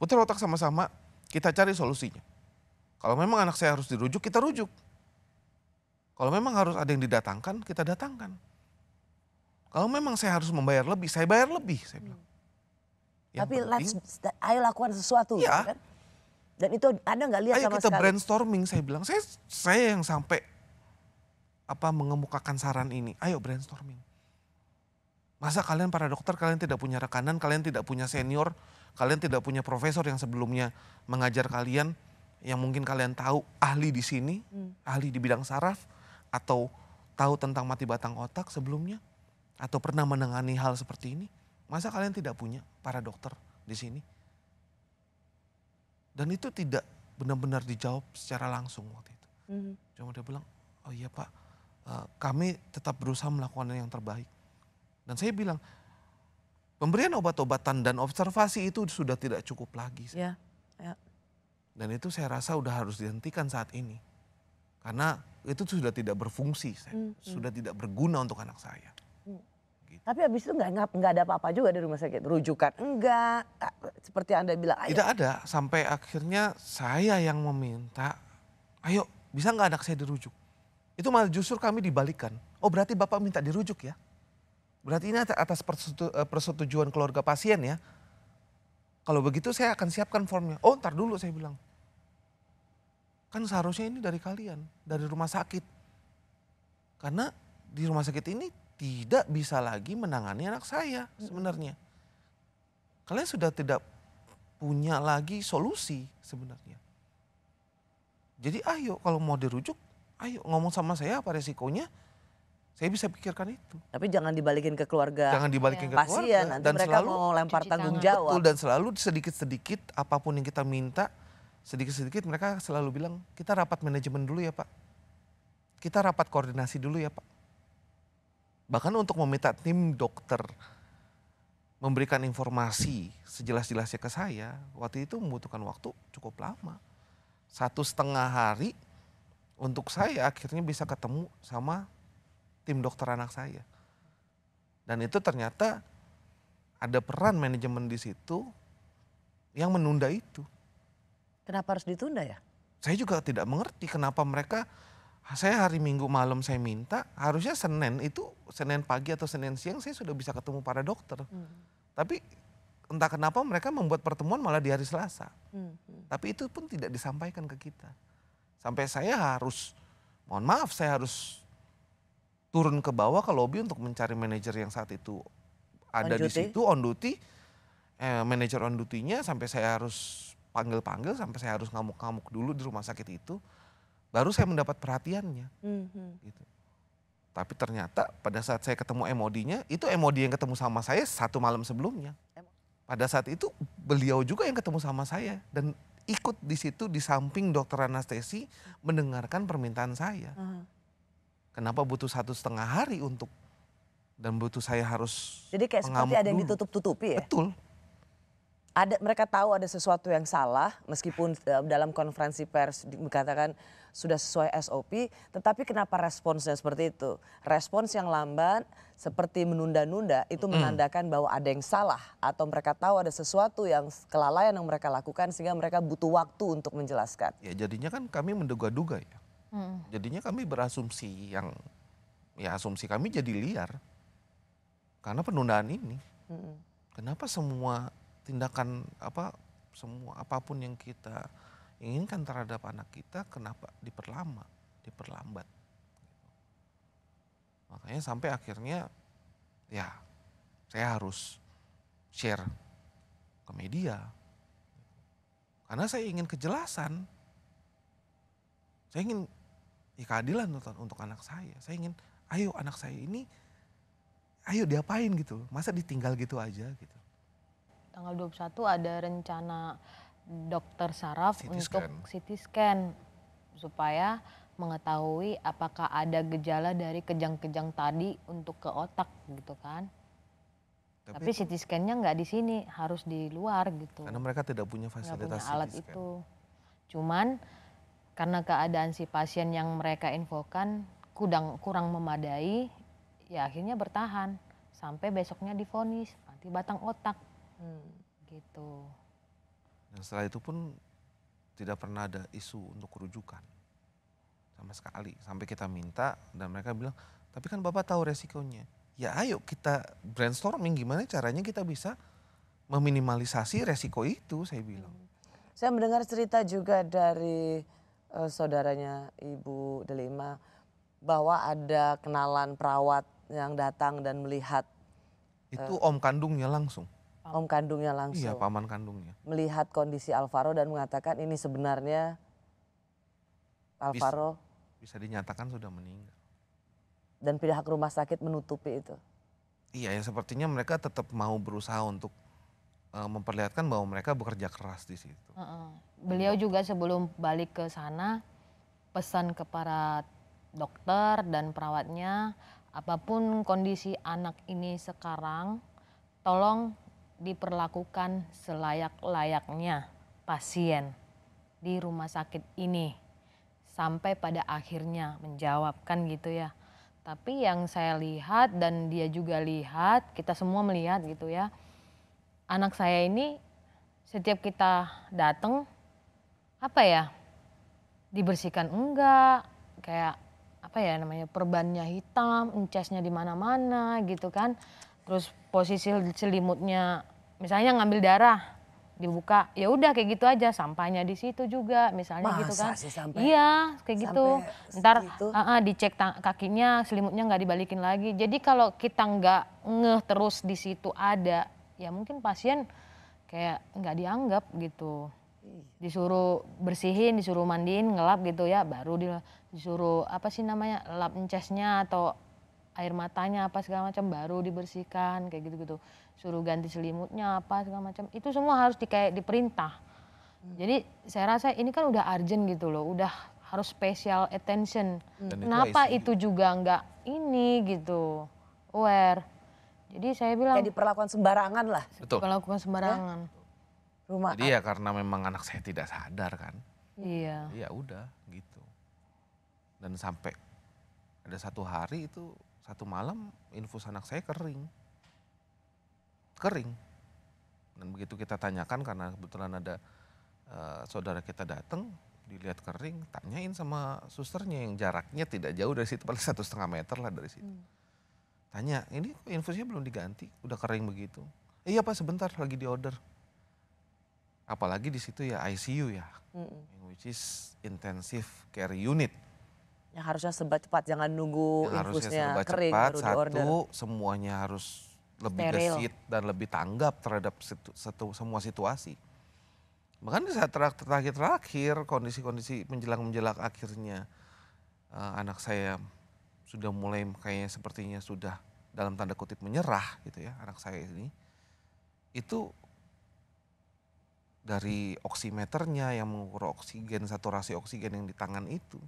Putar otak sama-sama, kita cari solusinya. Kalau memang anak saya harus dirujuk, kita rujuk. Kalau memang harus ada yang didatangkan, kita datangkan. Kalau memang saya harus membayar lebih, saya bayar lebih. Saya bilang. Yang Tapi penting, ayo lakukan sesuatu. Ya. Kan? Dan itu ada nggak lihat ayo sama kita brainstorming, saya bilang. Saya, saya yang sampai apa mengemukakan saran ini. Ayo brainstorming. Masa kalian para dokter kalian tidak punya rekanan, kalian tidak punya senior, kalian tidak punya profesor yang sebelumnya mengajar kalian yang mungkin kalian tahu ahli di sini, hmm. ahli di bidang saraf atau tahu tentang mati batang otak sebelumnya atau pernah menangani hal seperti ini. Masa kalian tidak punya para dokter di sini? Dan itu tidak benar-benar dijawab secara langsung waktu itu. Hmm. Cuma dia bilang, "Oh iya, Pak, Eh, kami tetap berusaha melakukan yang terbaik. Dan saya bilang, pemberian obat-obatan dan observasi itu sudah tidak cukup lagi. Ya, ya. Dan itu saya rasa sudah harus dihentikan saat ini. Karena itu sudah tidak berfungsi, saya, hmm, hmm, sudah tidak berguna untuk anak saya. Hmm. Gitu. Tapi habis itu nggak nggak ada apa-apa juga di rumah sakit, rujukan enggak, seperti anda bilang. Ayo. Tidak ada, sampai akhirnya saya yang meminta, ayo bisa nggak anak saya dirujuk? Itu malah justru kami dibalikan. Oh berarti Bapak minta dirujuk ya. Berarti ini atas eh, persetujuan keluarga pasien ya. Kalau begitu saya akan siapkan formnya. Oh ntar dulu saya bilang. Kan seharusnya ini dari kalian, dari rumah sakit. Karena di rumah sakit ini tidak bisa lagi menangani anak saya sebenarnya. Kalian sudah tidak punya lagi solusi sebenarnya. Jadi ayo ah, kalau mau dirujuk ayo ngomong sama saya apa resikonya, saya bisa pikirkan itu. Tapi jangan dibalikin ke keluarga. Jangan dibalikin ya. ke keluarga. Pasien, nanti dan mereka selalu, mau lempar tanggung jawab. Betul, dan selalu sedikit-sedikit apapun yang kita minta, sedikit-sedikit mereka selalu bilang, kita rapat manajemen dulu ya Pak. Kita rapat koordinasi dulu ya Pak. Bahkan untuk meminta tim dokter memberikan informasi sejelas-jelasnya ke saya, waktu itu membutuhkan waktu cukup lama. Satu setengah hari untuk saya akhirnya bisa ketemu sama tim dokter anak saya. Dan itu ternyata ada peran manajemen di situ yang menunda itu. Kenapa harus ditunda ya? Saya juga tidak mengerti kenapa mereka saya hari Minggu malam saya minta, harusnya Senin itu Senin pagi atau Senin siang saya sudah bisa ketemu para dokter. Hmm. Tapi entah kenapa mereka membuat pertemuan malah di hari Selasa. Hmm. hmm. Tapi itu pun tidak disampaikan ke kita. Sampai saya harus, mohon maaf saya harus turun ke bawah ke lobby untuk mencari manajer yang saat itu ada di situ on duty. Eh, manajer on duty-nya sampai saya harus panggil-panggil, sampai saya harus ngamuk-ngamuk dulu di rumah sakit itu. Baru saya mendapat perhatiannya. Mm -hmm. gitu. Tapi ternyata pada saat saya ketemu mod itu MOD yang ketemu sama saya satu malam sebelumnya. Pada saat itu beliau juga yang ketemu sama saya dan ikut di situ di samping dokter anestesi mendengarkan permintaan saya. Kenapa butuh satu setengah hari untuk dan butuh saya harus Jadi kayak seperti ada yang ditutup-tutupi ya? Betul. Ada mereka tahu ada sesuatu yang salah meskipun eh, dalam konferensi pers dikatakan sudah sesuai SOP, tetapi kenapa responsnya seperti itu? Respons yang lambat seperti menunda-nunda itu hmm. menandakan bahwa ada yang salah atau mereka tahu ada sesuatu yang kelalaian yang mereka lakukan sehingga mereka butuh waktu untuk menjelaskan. Ya jadinya kan kami menduga-duga ya. Hmm. Jadinya kami berasumsi yang ya asumsi kami jadi liar karena penundaan ini. Hmm. Kenapa semua tindakan apa semua apapun yang kita inginkan terhadap anak kita kenapa diperlama, diperlambat? Makanya sampai akhirnya ya saya harus share ke media. Karena saya ingin kejelasan. Saya ingin ya keadilan untuk anak saya. Saya ingin ayo anak saya ini ayo diapain gitu. Masa ditinggal gitu aja gitu. Tanggal 21 ada rencana dokter saraf CT untuk scan. CT scan supaya mengetahui apakah ada gejala dari kejang-kejang tadi untuk ke otak gitu kan. Tapi, Tapi CT scan-nya nggak di sini, harus di luar gitu. Karena mereka tidak punya fasilitas punya alat itu. Cuman karena keadaan si pasien yang mereka infokan kudang, kurang memadai, ya akhirnya bertahan sampai besoknya difonis mati batang otak. Hmm. Gitu. Dan setelah itu pun tidak pernah ada isu untuk rujukan sama sekali sampai kita minta dan mereka bilang tapi kan bapak tahu resikonya ya ayo kita brainstorming gimana caranya kita bisa meminimalisasi resiko itu saya bilang saya mendengar cerita juga dari uh, saudaranya ibu Delima bahwa ada kenalan perawat yang datang dan melihat itu uh, om kandungnya langsung om kandungnya langsung iya paman kandungnya melihat kondisi Alvaro dan mengatakan ini sebenarnya Alvaro bisa dinyatakan sudah meninggal. Dan pihak rumah sakit menutupi itu. Iya, ya sepertinya mereka tetap mau berusaha untuk uh, memperlihatkan bahwa mereka bekerja keras di situ. Uh -uh. Beliau juga sebelum balik ke sana pesan ke para dokter dan perawatnya, apapun kondisi anak ini sekarang, tolong diperlakukan selayak-layaknya pasien di rumah sakit ini sampai pada akhirnya menjawabkan gitu ya. Tapi yang saya lihat dan dia juga lihat, kita semua melihat gitu ya. Anak saya ini setiap kita datang apa ya? Dibersihkan enggak? Kayak apa ya namanya? Perbannya hitam, encasnya di mana-mana gitu kan. Terus posisi selimutnya misalnya ngambil darah dibuka ya udah kayak gitu aja sampahnya di situ juga misalnya gitu Masa gitu kan sih sampai, iya kayak gitu ntar uh, uh, dicek kakinya selimutnya nggak dibalikin lagi jadi kalau kita nggak ngeh terus di situ ada ya mungkin pasien kayak nggak dianggap gitu disuruh bersihin disuruh mandiin ngelap gitu ya baru disuruh apa sih namanya lap encesnya atau air matanya apa segala macam baru dibersihkan kayak gitu gitu suruh ganti selimutnya apa segala macam itu semua harus di, kayak diperintah hmm. jadi saya rasa ini kan udah urgent gitu loh udah harus special attention hmm. kenapa itu, itu juga nggak ini gitu where jadi saya bilang kayak diperlakukan sembarangan lah betul diperlakukan sembarangan ya? rumah jadi ya karena memang anak saya tidak sadar kan iya ya udah gitu dan sampai ada satu hari itu satu malam infus anak saya kering kering. Dan begitu kita tanyakan karena kebetulan ada uh, saudara kita datang, dilihat kering, tanyain sama susternya yang jaraknya tidak jauh dari situ, paling satu setengah meter lah dari situ. Hmm. Tanya, ini infusnya belum diganti, udah kering begitu. iya pak sebentar lagi di order. Apalagi di situ ya ICU ya, -mm. which is intensive care unit. Yang harusnya sebat cepat, jangan nunggu yang infusnya harusnya kering cepat, baru di order. Satu, semuanya harus lebih Steril. gesit dan lebih tanggap terhadap situ, situ, semua situasi. Bahkan di saat terakhir-terakhir kondisi-kondisi menjelang-menjelang akhirnya uh, anak saya sudah mulai kayaknya sepertinya sudah dalam tanda kutip menyerah gitu ya anak saya ini itu dari oksimeternya yang mengukur oksigen saturasi oksigen yang di tangan itu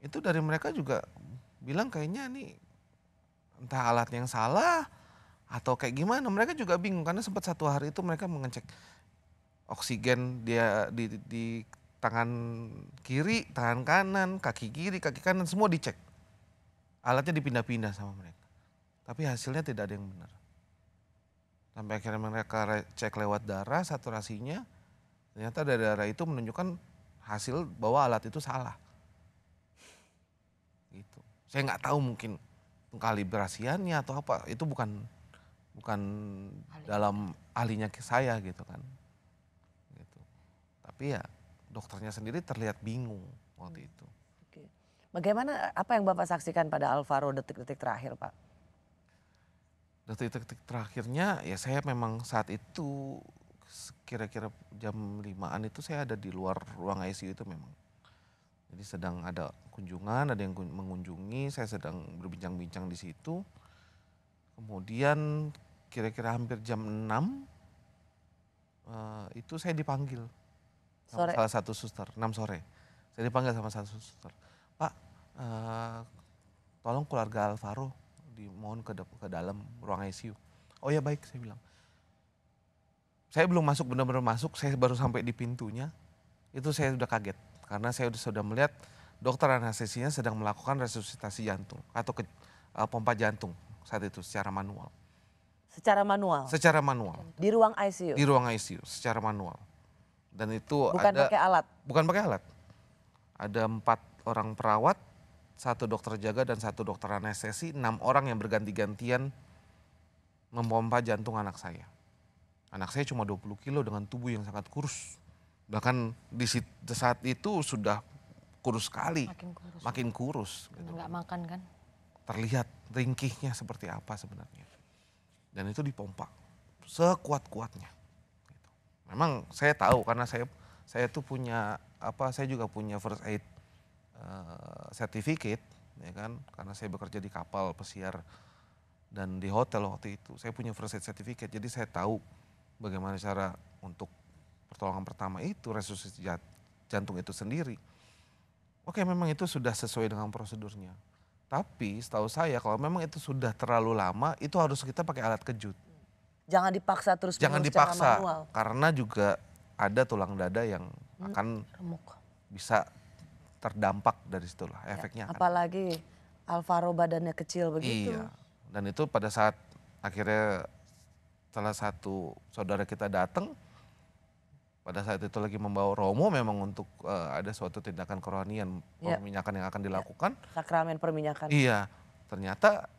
itu dari mereka juga bilang kayaknya nih entah alat yang salah atau kayak gimana mereka juga bingung karena sempat satu hari itu mereka mengecek oksigen dia di, di tangan kiri, tangan kanan, kaki kiri, kaki kanan semua dicek. Alatnya dipindah-pindah sama mereka. Tapi hasilnya tidak ada yang benar. Sampai akhirnya mereka cek lewat darah saturasinya, ternyata dari darah itu menunjukkan hasil bahwa alat itu salah. Gitu. Saya nggak tahu mungkin kalibrasiannya atau apa itu bukan bukan Ahli. dalam ahlinya ke saya gitu kan gitu tapi ya dokternya sendiri terlihat bingung waktu hmm. itu Oke. bagaimana apa yang bapak saksikan pada Alvaro detik-detik terakhir pak detik-detik terakhirnya ya saya memang saat itu kira-kira jam limaan itu saya ada di luar ruang ICU itu memang jadi sedang ada kunjungan, ada yang mengunjungi, saya sedang berbincang-bincang di situ. Kemudian kira-kira hampir jam 6 uh, eh, itu saya dipanggil sore. salah satu suster, 6 sore. Saya dipanggil sama salah satu suster. Pak, uh, tolong keluarga Alvaro dimohon ke, ke dalam ruang ICU. Oh ya baik, saya bilang. Saya belum masuk, benar-benar masuk, saya baru sampai di pintunya. Itu saya sudah kaget karena saya sudah melihat dokter anestesinya sedang melakukan resusitasi jantung atau ke, uh, pompa jantung saat itu secara manual. Secara manual. Secara manual. Di ruang ICU. Di ruang ICU secara manual. Dan itu bukan ada, pakai alat. Bukan pakai alat. Ada empat orang perawat, satu dokter jaga dan satu dokter anestesi, enam orang yang berganti-gantian memompa jantung anak saya. Anak saya cuma 20 kilo dengan tubuh yang sangat kurus. Bahkan di saat itu sudah kurus sekali. Makin kurus. Makin kurus. Gitu. Nggak makan kan? Terlihat ringkihnya seperti apa sebenarnya. Dan itu dipompa sekuat-kuatnya. Gitu. Memang saya tahu karena saya saya tuh punya apa saya juga punya first aid uh, certificate ya kan karena saya bekerja di kapal pesiar dan di hotel waktu itu saya punya first aid certificate jadi saya tahu bagaimana cara untuk pertolongan pertama itu resusitasi jantung itu sendiri. Oke, memang itu sudah sesuai dengan prosedurnya. Tapi setahu saya kalau memang itu sudah terlalu lama, itu harus kita pakai alat kejut. Jangan dipaksa terus Jangan dipaksa manual. karena juga ada tulang dada yang hmm, akan remuk. bisa terdampak dari situlah ya, efeknya. Ya, apalagi Alvaro badannya kecil begitu. Iya. Dan itu pada saat akhirnya salah satu saudara kita datang, pada saat itu lagi membawa romo memang untuk uh, ada suatu tindakan kerohanian ya. perminyakan yang akan dilakukan. Ya. Sakramen perminyakan. Iya, ternyata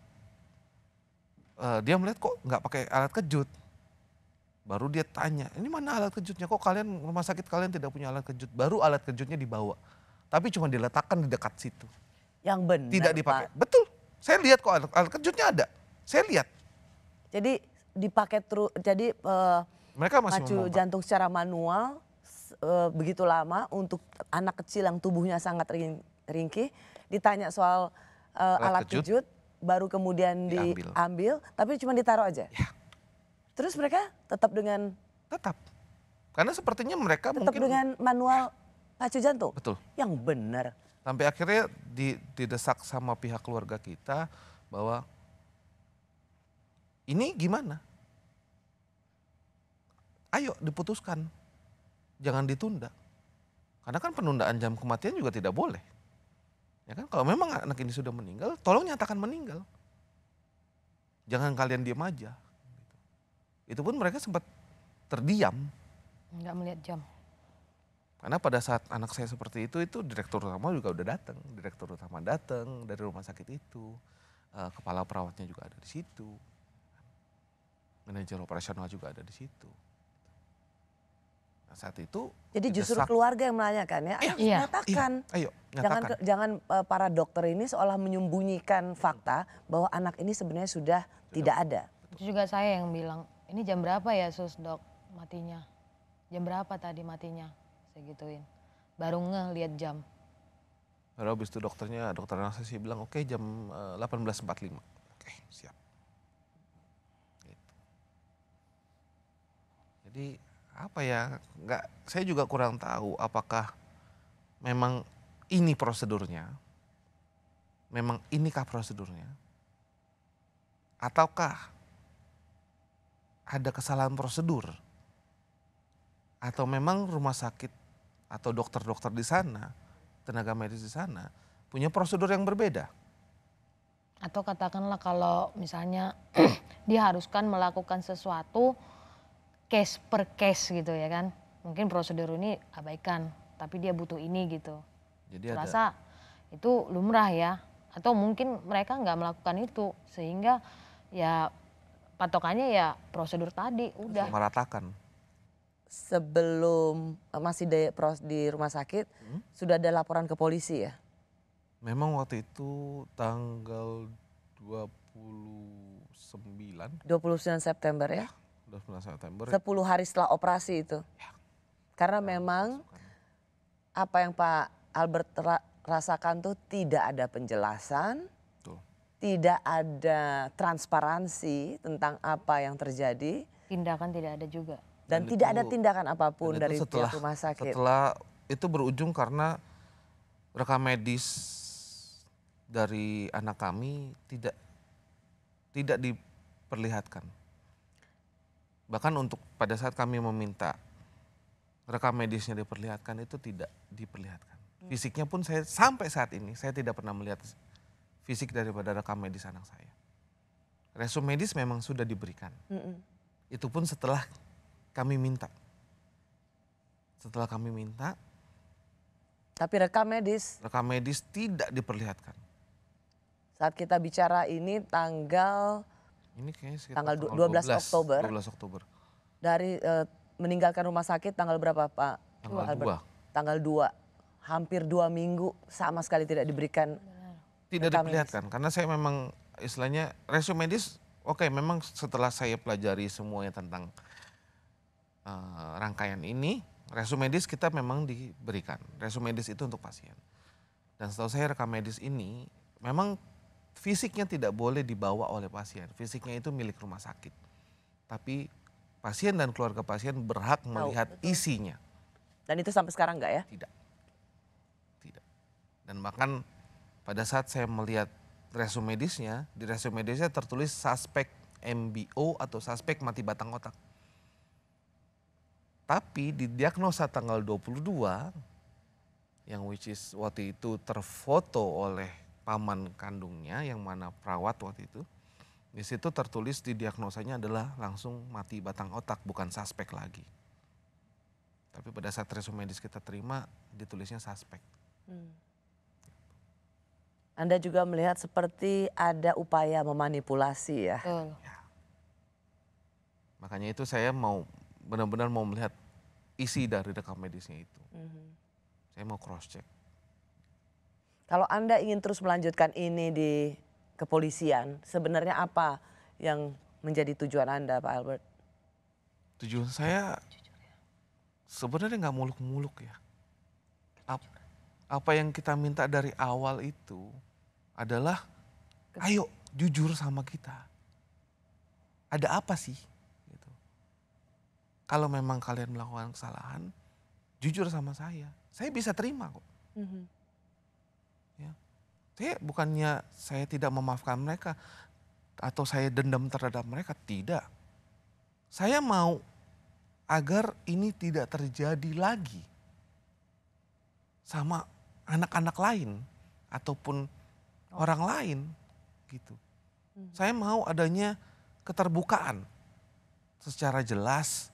uh, dia melihat kok nggak pakai alat kejut. Baru dia tanya, ini mana alat kejutnya? Kok kalian rumah sakit kalian tidak punya alat kejut? Baru alat kejutnya dibawa, tapi cuma diletakkan di dekat situ. Yang benar. Tidak dipakai. Pak. Betul. Saya lihat kok alat, alat kejutnya ada. Saya lihat. Jadi dipakai terus. Jadi uh, mereka masih pacu memompa. jantung secara manual uh, begitu lama untuk anak kecil yang tubuhnya sangat ring, ringkih ditanya soal uh, alat, kejut, baru kemudian diambil. diambil tapi cuma ditaruh aja ya. terus mereka tetap dengan tetap karena sepertinya mereka tetap mungkin dengan manual ya. pacu jantung betul yang benar sampai akhirnya didesak sama pihak keluarga kita bahwa ini gimana ayo diputuskan. Jangan ditunda. Karena kan penundaan jam kematian juga tidak boleh. Ya kan kalau memang anak ini sudah meninggal, tolong nyatakan meninggal. Jangan kalian diam aja. Itu pun mereka sempat terdiam. Enggak melihat jam. Karena pada saat anak saya seperti itu, itu direktur utama juga udah datang. Direktur utama datang dari rumah sakit itu. Eh, kepala perawatnya juga ada di situ. Manajer operasional juga ada di situ saat itu. Jadi justru desak. keluarga yang menanyakan ya, ayo iya. Iya. iya. Ayo, nyatakan. Jangan jangan e, para dokter ini seolah menyembunyikan fakta bahwa anak ini sebenarnya sudah Betul. tidak ada. Itu juga saya yang bilang, ini jam berapa ya sus dok matinya? Jam berapa tadi matinya? Saya gituin. Baru ngeh jam. Baru habis itu dokternya, dokter anestesi bilang oke okay, jam 18.45. E, oke okay, siap. Gitu. Jadi apa ya nggak saya juga kurang tahu apakah memang ini prosedurnya memang inikah prosedurnya ataukah ada kesalahan prosedur atau memang rumah sakit atau dokter-dokter di sana tenaga medis di sana punya prosedur yang berbeda atau katakanlah kalau misalnya diharuskan melakukan sesuatu case per case gitu ya kan. Mungkin prosedur ini abaikan, tapi dia butuh ini gitu. Jadi Terasa ada... itu lumrah ya. Atau mungkin mereka nggak melakukan itu sehingga ya patokannya ya prosedur tadi udah. Meratakan. Sebelum eh, masih di, di rumah sakit hmm? sudah ada laporan ke polisi ya? Memang waktu itu tanggal 29. 29 September ya? ya 29 September. 10 hari setelah operasi itu. Ya. Karena nah, memang apa yang Pak Albert ra rasakan tuh tidak ada penjelasan, Betul. tidak ada transparansi tentang apa yang terjadi. Tindakan tidak ada juga. Dan, dan tidak ada tindakan apapun dari setelah, pihak rumah sakit. Setelah itu berujung karena rekam medis dari anak kami tidak tidak diperlihatkan bahkan untuk pada saat kami meminta rekam medisnya diperlihatkan itu tidak diperlihatkan. Hmm. Fisiknya pun saya sampai saat ini saya tidak pernah melihat fisik daripada rekam medis anak saya. Resum medis memang sudah diberikan. Mm-mm. Itu pun setelah kami minta. Setelah kami minta. Tapi rekam medis. Rekam medis tidak diperlihatkan. Saat kita bicara ini tanggal ini kayaknya sekitar tanggal, tanggal 12, 12 Oktober. 12 Oktober. Dari uh, meninggalkan rumah sakit tanggal berapa Pak? Tanggal dua. 2. Tanggal 2. Hampir dua minggu sama sekali tidak diberikan. Tidak diperlihatkan karena saya memang istilahnya resume medis oke okay, memang setelah saya pelajari semuanya tentang uh, rangkaian ini resume medis kita memang diberikan. Resume medis itu untuk pasien. Dan setahu saya rekam medis ini memang fisiknya tidak boleh dibawa oleh pasien. Fisiknya itu milik rumah sakit. Tapi pasien dan keluarga pasien berhak Tau, melihat betul. isinya. Dan itu sampai sekarang enggak ya? Tidak. Tidak. Dan bahkan pada saat saya melihat resume medisnya, di resume medisnya tertulis suspek MBO atau suspek mati batang otak. Tapi di diagnosa tanggal 22 yang which is waktu itu terfoto oleh paman kandungnya yang mana perawat waktu itu. Di situ tertulis di diagnosanya adalah langsung mati batang otak, bukan suspek lagi. Tapi pada saat resume medis kita terima, ditulisnya suspek. Hmm. Anda juga melihat seperti ada upaya memanipulasi ya? Hmm. ya. Makanya itu saya mau benar-benar mau melihat isi dari rekam medisnya itu. Hmm. Saya mau cross check. Kalau Anda ingin terus melanjutkan ini di kepolisian, sebenarnya apa yang menjadi tujuan Anda, Pak Albert? Tujuan saya sebenarnya nggak muluk-muluk ya. Apa, apa yang kita minta dari awal itu adalah, ayo jujur sama kita. Ada apa sih? Gitu. Kalau memang kalian melakukan kesalahan, jujur sama saya, saya bisa terima kok. Mm -hmm saya bukannya saya tidak memaafkan mereka atau saya dendam terhadap mereka, tidak. Saya mau agar ini tidak terjadi lagi sama anak-anak lain ataupun oh. orang lain gitu. Hmm. Saya mau adanya keterbukaan secara jelas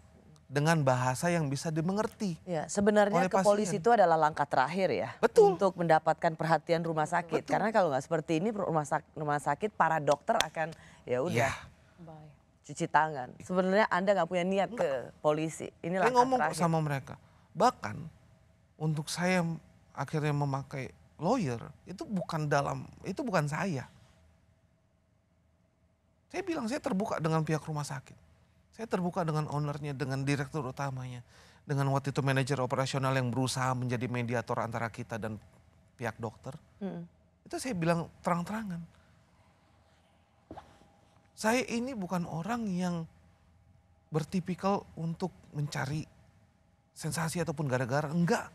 dengan bahasa yang bisa dimengerti. Ya, sebenarnya ke polisi itu adalah langkah terakhir ya. Betul. Untuk mendapatkan perhatian rumah sakit. Betul. Karena kalau nggak seperti ini rumah sakit, rumah sakit para dokter akan ya iya. udah. Ya. Cuci tangan. Sebenarnya Anda nggak punya niat Enggak. ke polisi. Ini langkah saya ngomong terakhir. sama mereka. Bahkan untuk saya akhirnya memakai lawyer itu bukan dalam itu bukan saya. Saya bilang saya terbuka dengan pihak rumah sakit saya terbuka dengan ownernya, dengan direktur utamanya, dengan waktu itu manajer operasional yang berusaha menjadi mediator antara kita dan pihak dokter. Mm. Itu saya bilang terang-terangan. Saya ini bukan orang yang bertipikal untuk mencari sensasi ataupun gara-gara. Enggak.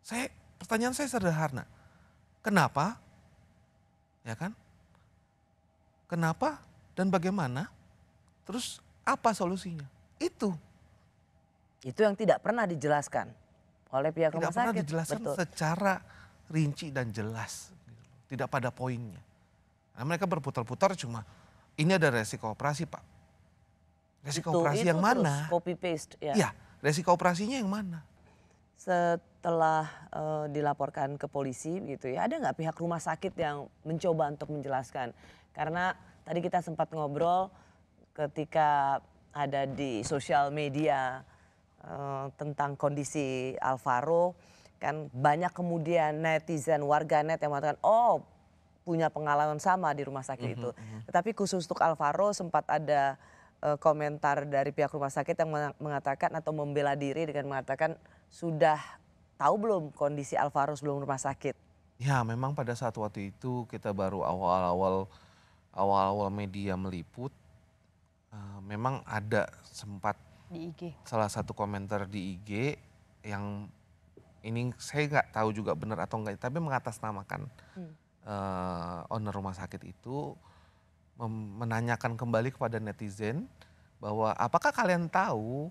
Saya pertanyaan saya sederhana. Kenapa? Ya kan? Kenapa dan bagaimana? Terus apa solusinya? Itu. Itu yang tidak pernah dijelaskan oleh pihak tidak rumah sakit. Tidak pernah dijelaskan Betul. secara rinci dan jelas. Tidak pada poinnya. Nah, mereka berputar-putar cuma ini ada resiko operasi pak. Resiko itu, operasi itu yang mana? Copy paste ya. Iya, resiko operasinya yang mana? Setelah uh, dilaporkan ke polisi gitu ya, ada nggak pihak rumah sakit yang mencoba untuk menjelaskan? Karena tadi kita sempat ngobrol ketika ada di sosial media uh, tentang kondisi Alvaro kan banyak kemudian netizen warganet yang mengatakan oh punya pengalaman sama di rumah sakit mm -hmm. itu. Mhm. Tetapi khusus untuk Alvaro sempat ada uh, komentar dari pihak rumah sakit yang mengatakan atau membela diri dengan mengatakan sudah tahu belum kondisi Alvaro sebelum rumah sakit? Ya, memang pada saat waktu itu kita baru awal-awal awal-awal media meliput Eh, memang ada sempat di IG. Salah satu komentar di IG yang ini saya nggak tahu juga benar atau enggak, tapi mengatasnamakan hmm. uh, owner rumah sakit itu menanyakan kembali kepada netizen bahwa apakah kalian tahu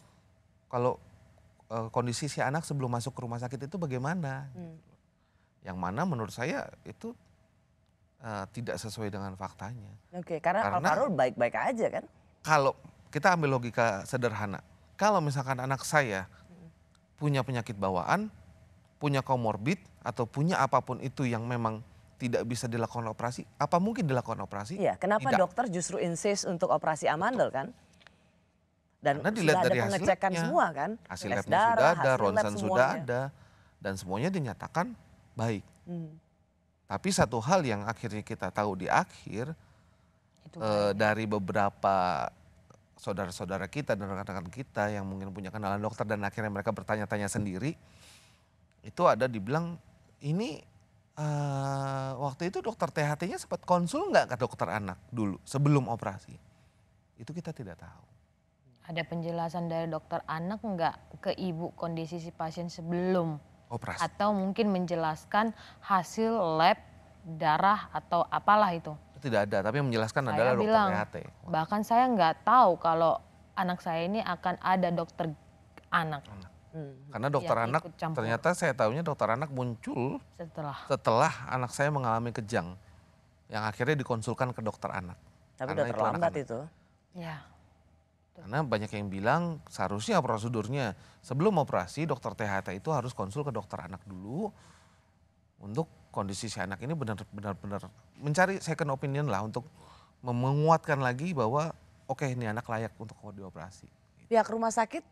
kalau uh, kondisi si anak sebelum masuk ke rumah sakit itu bagaimana? Hmm. Gitu yang mana menurut saya itu uh, tidak sesuai dengan faktanya. Oke, karena, karena Alvaro baik-baik aja kan? kalau kita ambil logika sederhana, kalau misalkan anak saya punya penyakit bawaan, punya komorbid atau punya apapun itu yang memang tidak bisa dilakukan operasi, apa mungkin dilakukan operasi? Iya, kenapa tidak. dokter justru insist untuk operasi amandel kan? Dan Karena dilihat sudah dari ada hasilnya. semua kan? Hasil labnya sudah ada, ronsen sudah ada, dan semuanya dinyatakan baik. Hmm. Tapi satu hal yang akhirnya kita tahu di akhir, uh, dari beberapa saudara-saudara kita dan rekan-rekan kita yang mungkin punya kenalan dokter dan akhirnya mereka bertanya-tanya sendiri itu ada dibilang ini uh, waktu itu dokter THT-nya sempat konsul nggak ke dokter anak dulu sebelum operasi itu kita tidak tahu ada penjelasan dari dokter anak nggak ke ibu kondisi si pasien sebelum operasi atau mungkin menjelaskan hasil lab darah atau apalah itu tidak ada, tapi yang menjelaskan saya adalah dokter bilang, PHT. Bahkan saya nggak tahu kalau anak saya ini akan ada dokter anak. anak. Hmm. Karena dokter yang anak ternyata saya tahunya dokter anak muncul setelah setelah anak saya mengalami kejang yang akhirnya dikonsulkan ke dokter anak. Tapi udah terlambat Anak. Iya. Karena banyak yang bilang seharusnya prosedurnya sebelum operasi dokter THT itu harus konsul ke dokter anak dulu untuk kondisi si anak ini benar-benar mencari second opinion lah untuk menguatkan lagi bahwa oke okay, ini anak layak untuk dioperasi. Pihak rumah sakit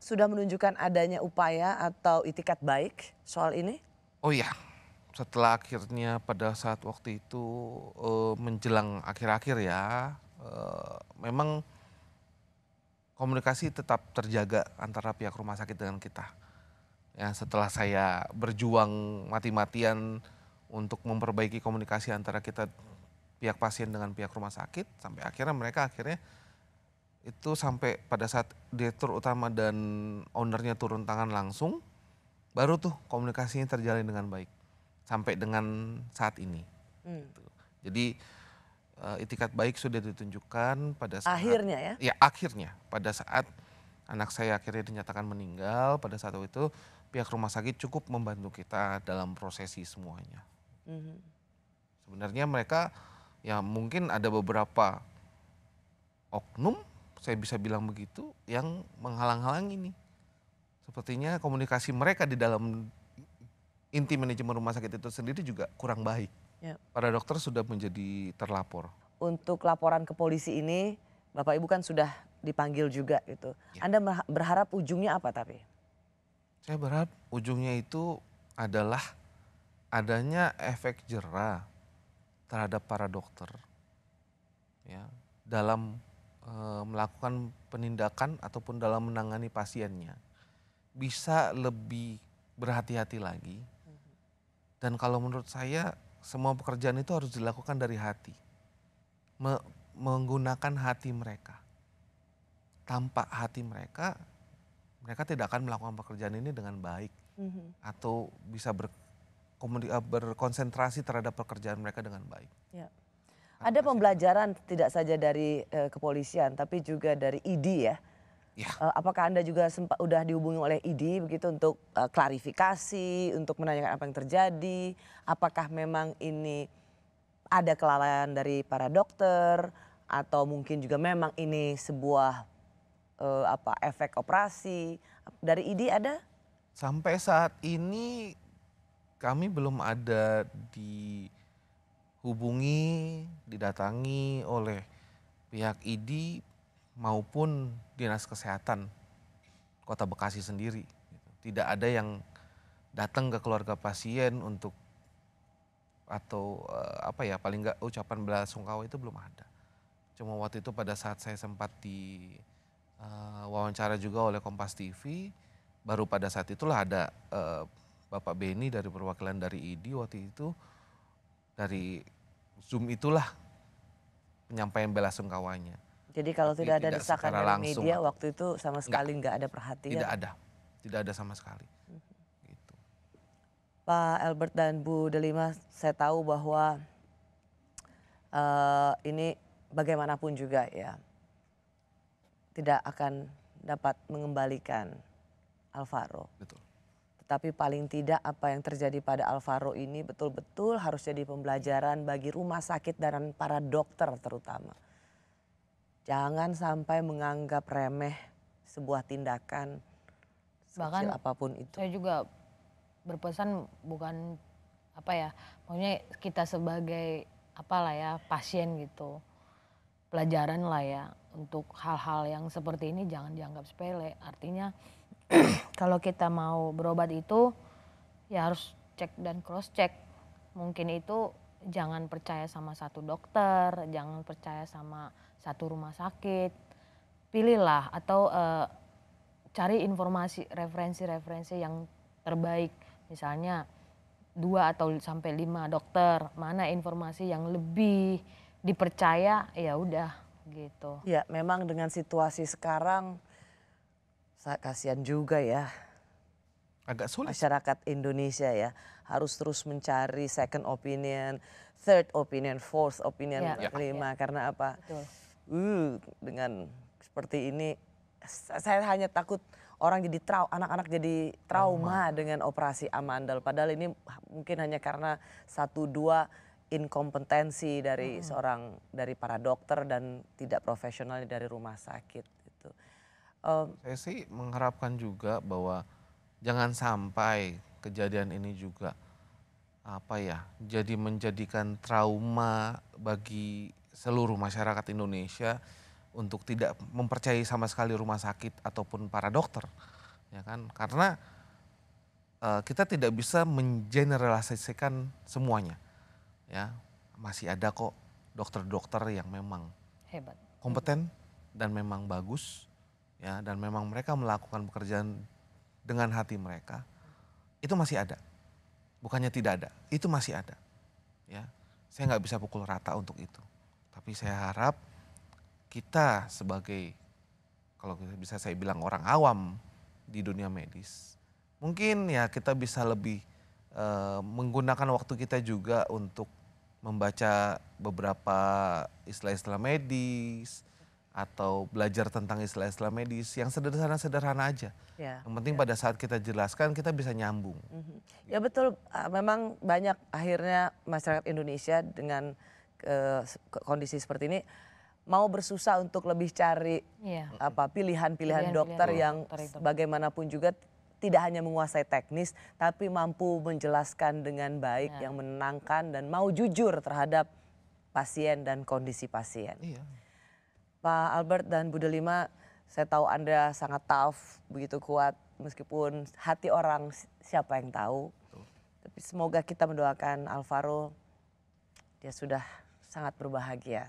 sudah menunjukkan adanya upaya atau itikat baik soal ini? Oh iya, setelah akhirnya pada saat waktu itu eh, menjelang akhir-akhir ya, eh, memang komunikasi tetap terjaga antara pihak rumah sakit dengan kita. Ya, setelah saya berjuang mati-matian untuk memperbaiki komunikasi antara kita pihak pasien dengan pihak rumah sakit sampai akhirnya mereka akhirnya itu sampai pada saat direktur utama dan ownernya turun tangan langsung baru tuh komunikasinya terjalin dengan baik sampai dengan saat ini. Hmm. Gitu. Jadi eh, itikat baik sudah ditunjukkan pada saat akhirnya ya. Ya akhirnya pada saat anak saya akhirnya dinyatakan meninggal pada saat itu pihak rumah sakit cukup membantu kita dalam prosesi semuanya hmm Sebenarnya mereka ya mungkin ada beberapa oknum, saya bisa bilang begitu, yang menghalang-halangi nih. Sepertinya komunikasi mereka di dalam inti manajemen rumah sakit itu sendiri juga kurang baik. Ya. Para dokter sudah menjadi terlapor. Untuk laporan ke polisi ini, Bapak Ibu kan sudah dipanggil juga gitu. Ya. Anda berharap ujungnya apa tapi? Saya berharap ujungnya itu adalah adanya efek jerah terhadap para dokter ya dalam e, melakukan penindakan ataupun dalam menangani pasiennya bisa lebih berhati-hati lagi dan kalau menurut saya semua pekerjaan itu harus dilakukan dari hati Me menggunakan hati mereka tanpa hati mereka mereka tidak akan melakukan pekerjaan ini dengan baik mm -hmm. atau bisa ber Eh, berkonsentrasi terhadap pekerjaan mereka dengan baik. Ya. Ada pembelajaran tidak saja dari uh, kepolisian tapi juga dari ID ya. Ya. Uh, apakah anda juga sempat sudah dihubungi oleh ID begitu untuk uh, klarifikasi, untuk menanyakan apa yang terjadi, apakah memang ini ada kelalaian dari para dokter atau mungkin juga memang ini sebuah uh, apa efek operasi dari ID ada? Sampai saat ini kami belum ada dihubungi, didatangi oleh pihak ID maupun dinas kesehatan Kota Bekasi sendiri. Tidak ada yang datang ke keluarga pasien untuk atau eh, apa ya paling nggak ucapan belasungkawa itu belum ada. Cuma waktu itu pada saat saya sempat di uh, wawancara juga oleh Kompas TV, baru pada saat itulah ada uh, Bapak Beni dari perwakilan dari ID waktu itu dari Zoom itulah penyampaian bela sungkawanya. Jadi kalau tidak ada desakan dari media waktu itu sama sekali nggak ada perhatian. Tidak ada, tidak ada sama sekali. Mhm. Gitu. Pak Albert dan Bu Delima, saya tahu bahwa uh, ini bagaimanapun juga ya tidak akan dapat mengembalikan Alvaro. Betul tetapi paling tidak apa yang terjadi pada Alvaro ini betul-betul harus jadi pembelajaran bagi rumah sakit dan para dokter terutama. Jangan sampai menganggap remeh sebuah tindakan bahkan apapun itu. Saya juga berpesan bukan apa ya, maunya kita sebagai apalah ya pasien gitu. Pelajaran lah ya untuk hal-hal yang seperti ini jangan dianggap sepele. Artinya kalau kita mau berobat itu ya harus cek dan cross check. Mungkin itu jangan percaya sama satu dokter, jangan percaya sama satu rumah sakit. Pilihlah atau uh, cari informasi referensi-referensi yang terbaik. Misalnya dua atau sampai lima dokter, mana informasi yang lebih dipercaya ya udah gitu. Ya, memang dengan situasi sekarang kasihan juga ya. Agak sulit. Masyarakat Indonesia ya harus terus mencari second opinion, third opinion, fourth opinion, ya. ya lima ya. karena apa? Betul. Uh, dengan seperti ini saya hanya takut orang jadi trau anak-anak jadi trauma oh, dengan operasi amandel padahal ini mungkin hanya karena satu dua inkompetensi dari hmm. seorang dari para dokter dan tidak profesional dari rumah sakit Um, Saya sih mengharapkan juga bahwa jangan sampai kejadian ini juga apa ya jadi menjadikan trauma bagi seluruh masyarakat Indonesia untuk tidak mempercayai sama sekali rumah sakit ataupun para dokter ya kan karena uh, kita tidak bisa mengeneralisasikan semuanya ya masih ada kok dokter-dokter yang memang hebat kompeten dan memang bagus ya dan memang mereka melakukan pekerjaan dengan hati mereka itu masih ada bukannya tidak ada itu masih ada ya saya nggak bisa pukul rata untuk itu tapi saya harap kita sebagai kalau bisa saya bilang orang awam di dunia medis mungkin ya kita bisa lebih e, menggunakan waktu kita juga untuk membaca beberapa istilah-istilah medis atau belajar tentang istilah-istilah medis yang sederhana-sederhana aja. Ya, yang penting ya. pada saat kita jelaskan kita bisa nyambung. Mhm. Ya betul, ah, memang banyak akhirnya masyarakat Indonesia dengan uh, kondisi seperti ini mau bersusah untuk lebih cari ya. apa pilihan-pilihan dokter pilihan yang dokter bagaimanapun juga tidak hanya menguasai teknis tapi mampu menjelaskan dengan baik ya. yang menenangkan dan mau jujur terhadap pasien dan kondisi pasien. Iya. Pak Albert dan Bu Delima, saya tahu Anda sangat tough, begitu kuat, meskipun hati orang siapa yang tahu. Tapi semoga kita mendoakan Alvaro, dia sudah sangat berbahagia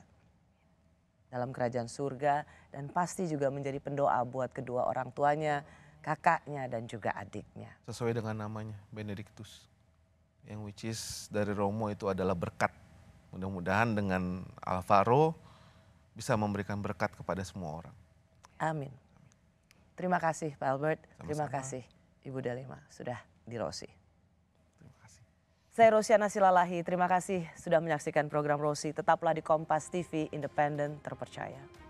dalam kerajaan surga dan pasti juga menjadi pendoa buat kedua orang tuanya, kakaknya dan juga adiknya. Sesuai dengan namanya, Benedictus Yang which is dari Romo itu adalah berkat. Mudah-mudahan dengan Alvaro, bisa memberikan berkat kepada semua orang. Amin. Terima kasih Pak Albert, Sama-sama. terima kasih Ibu Dalima sudah di Rosi. Terima kasih. Saya Rosiana Silalahi, terima kasih sudah menyaksikan program Rosi. Tetaplah di Kompas TV, independen, terpercaya.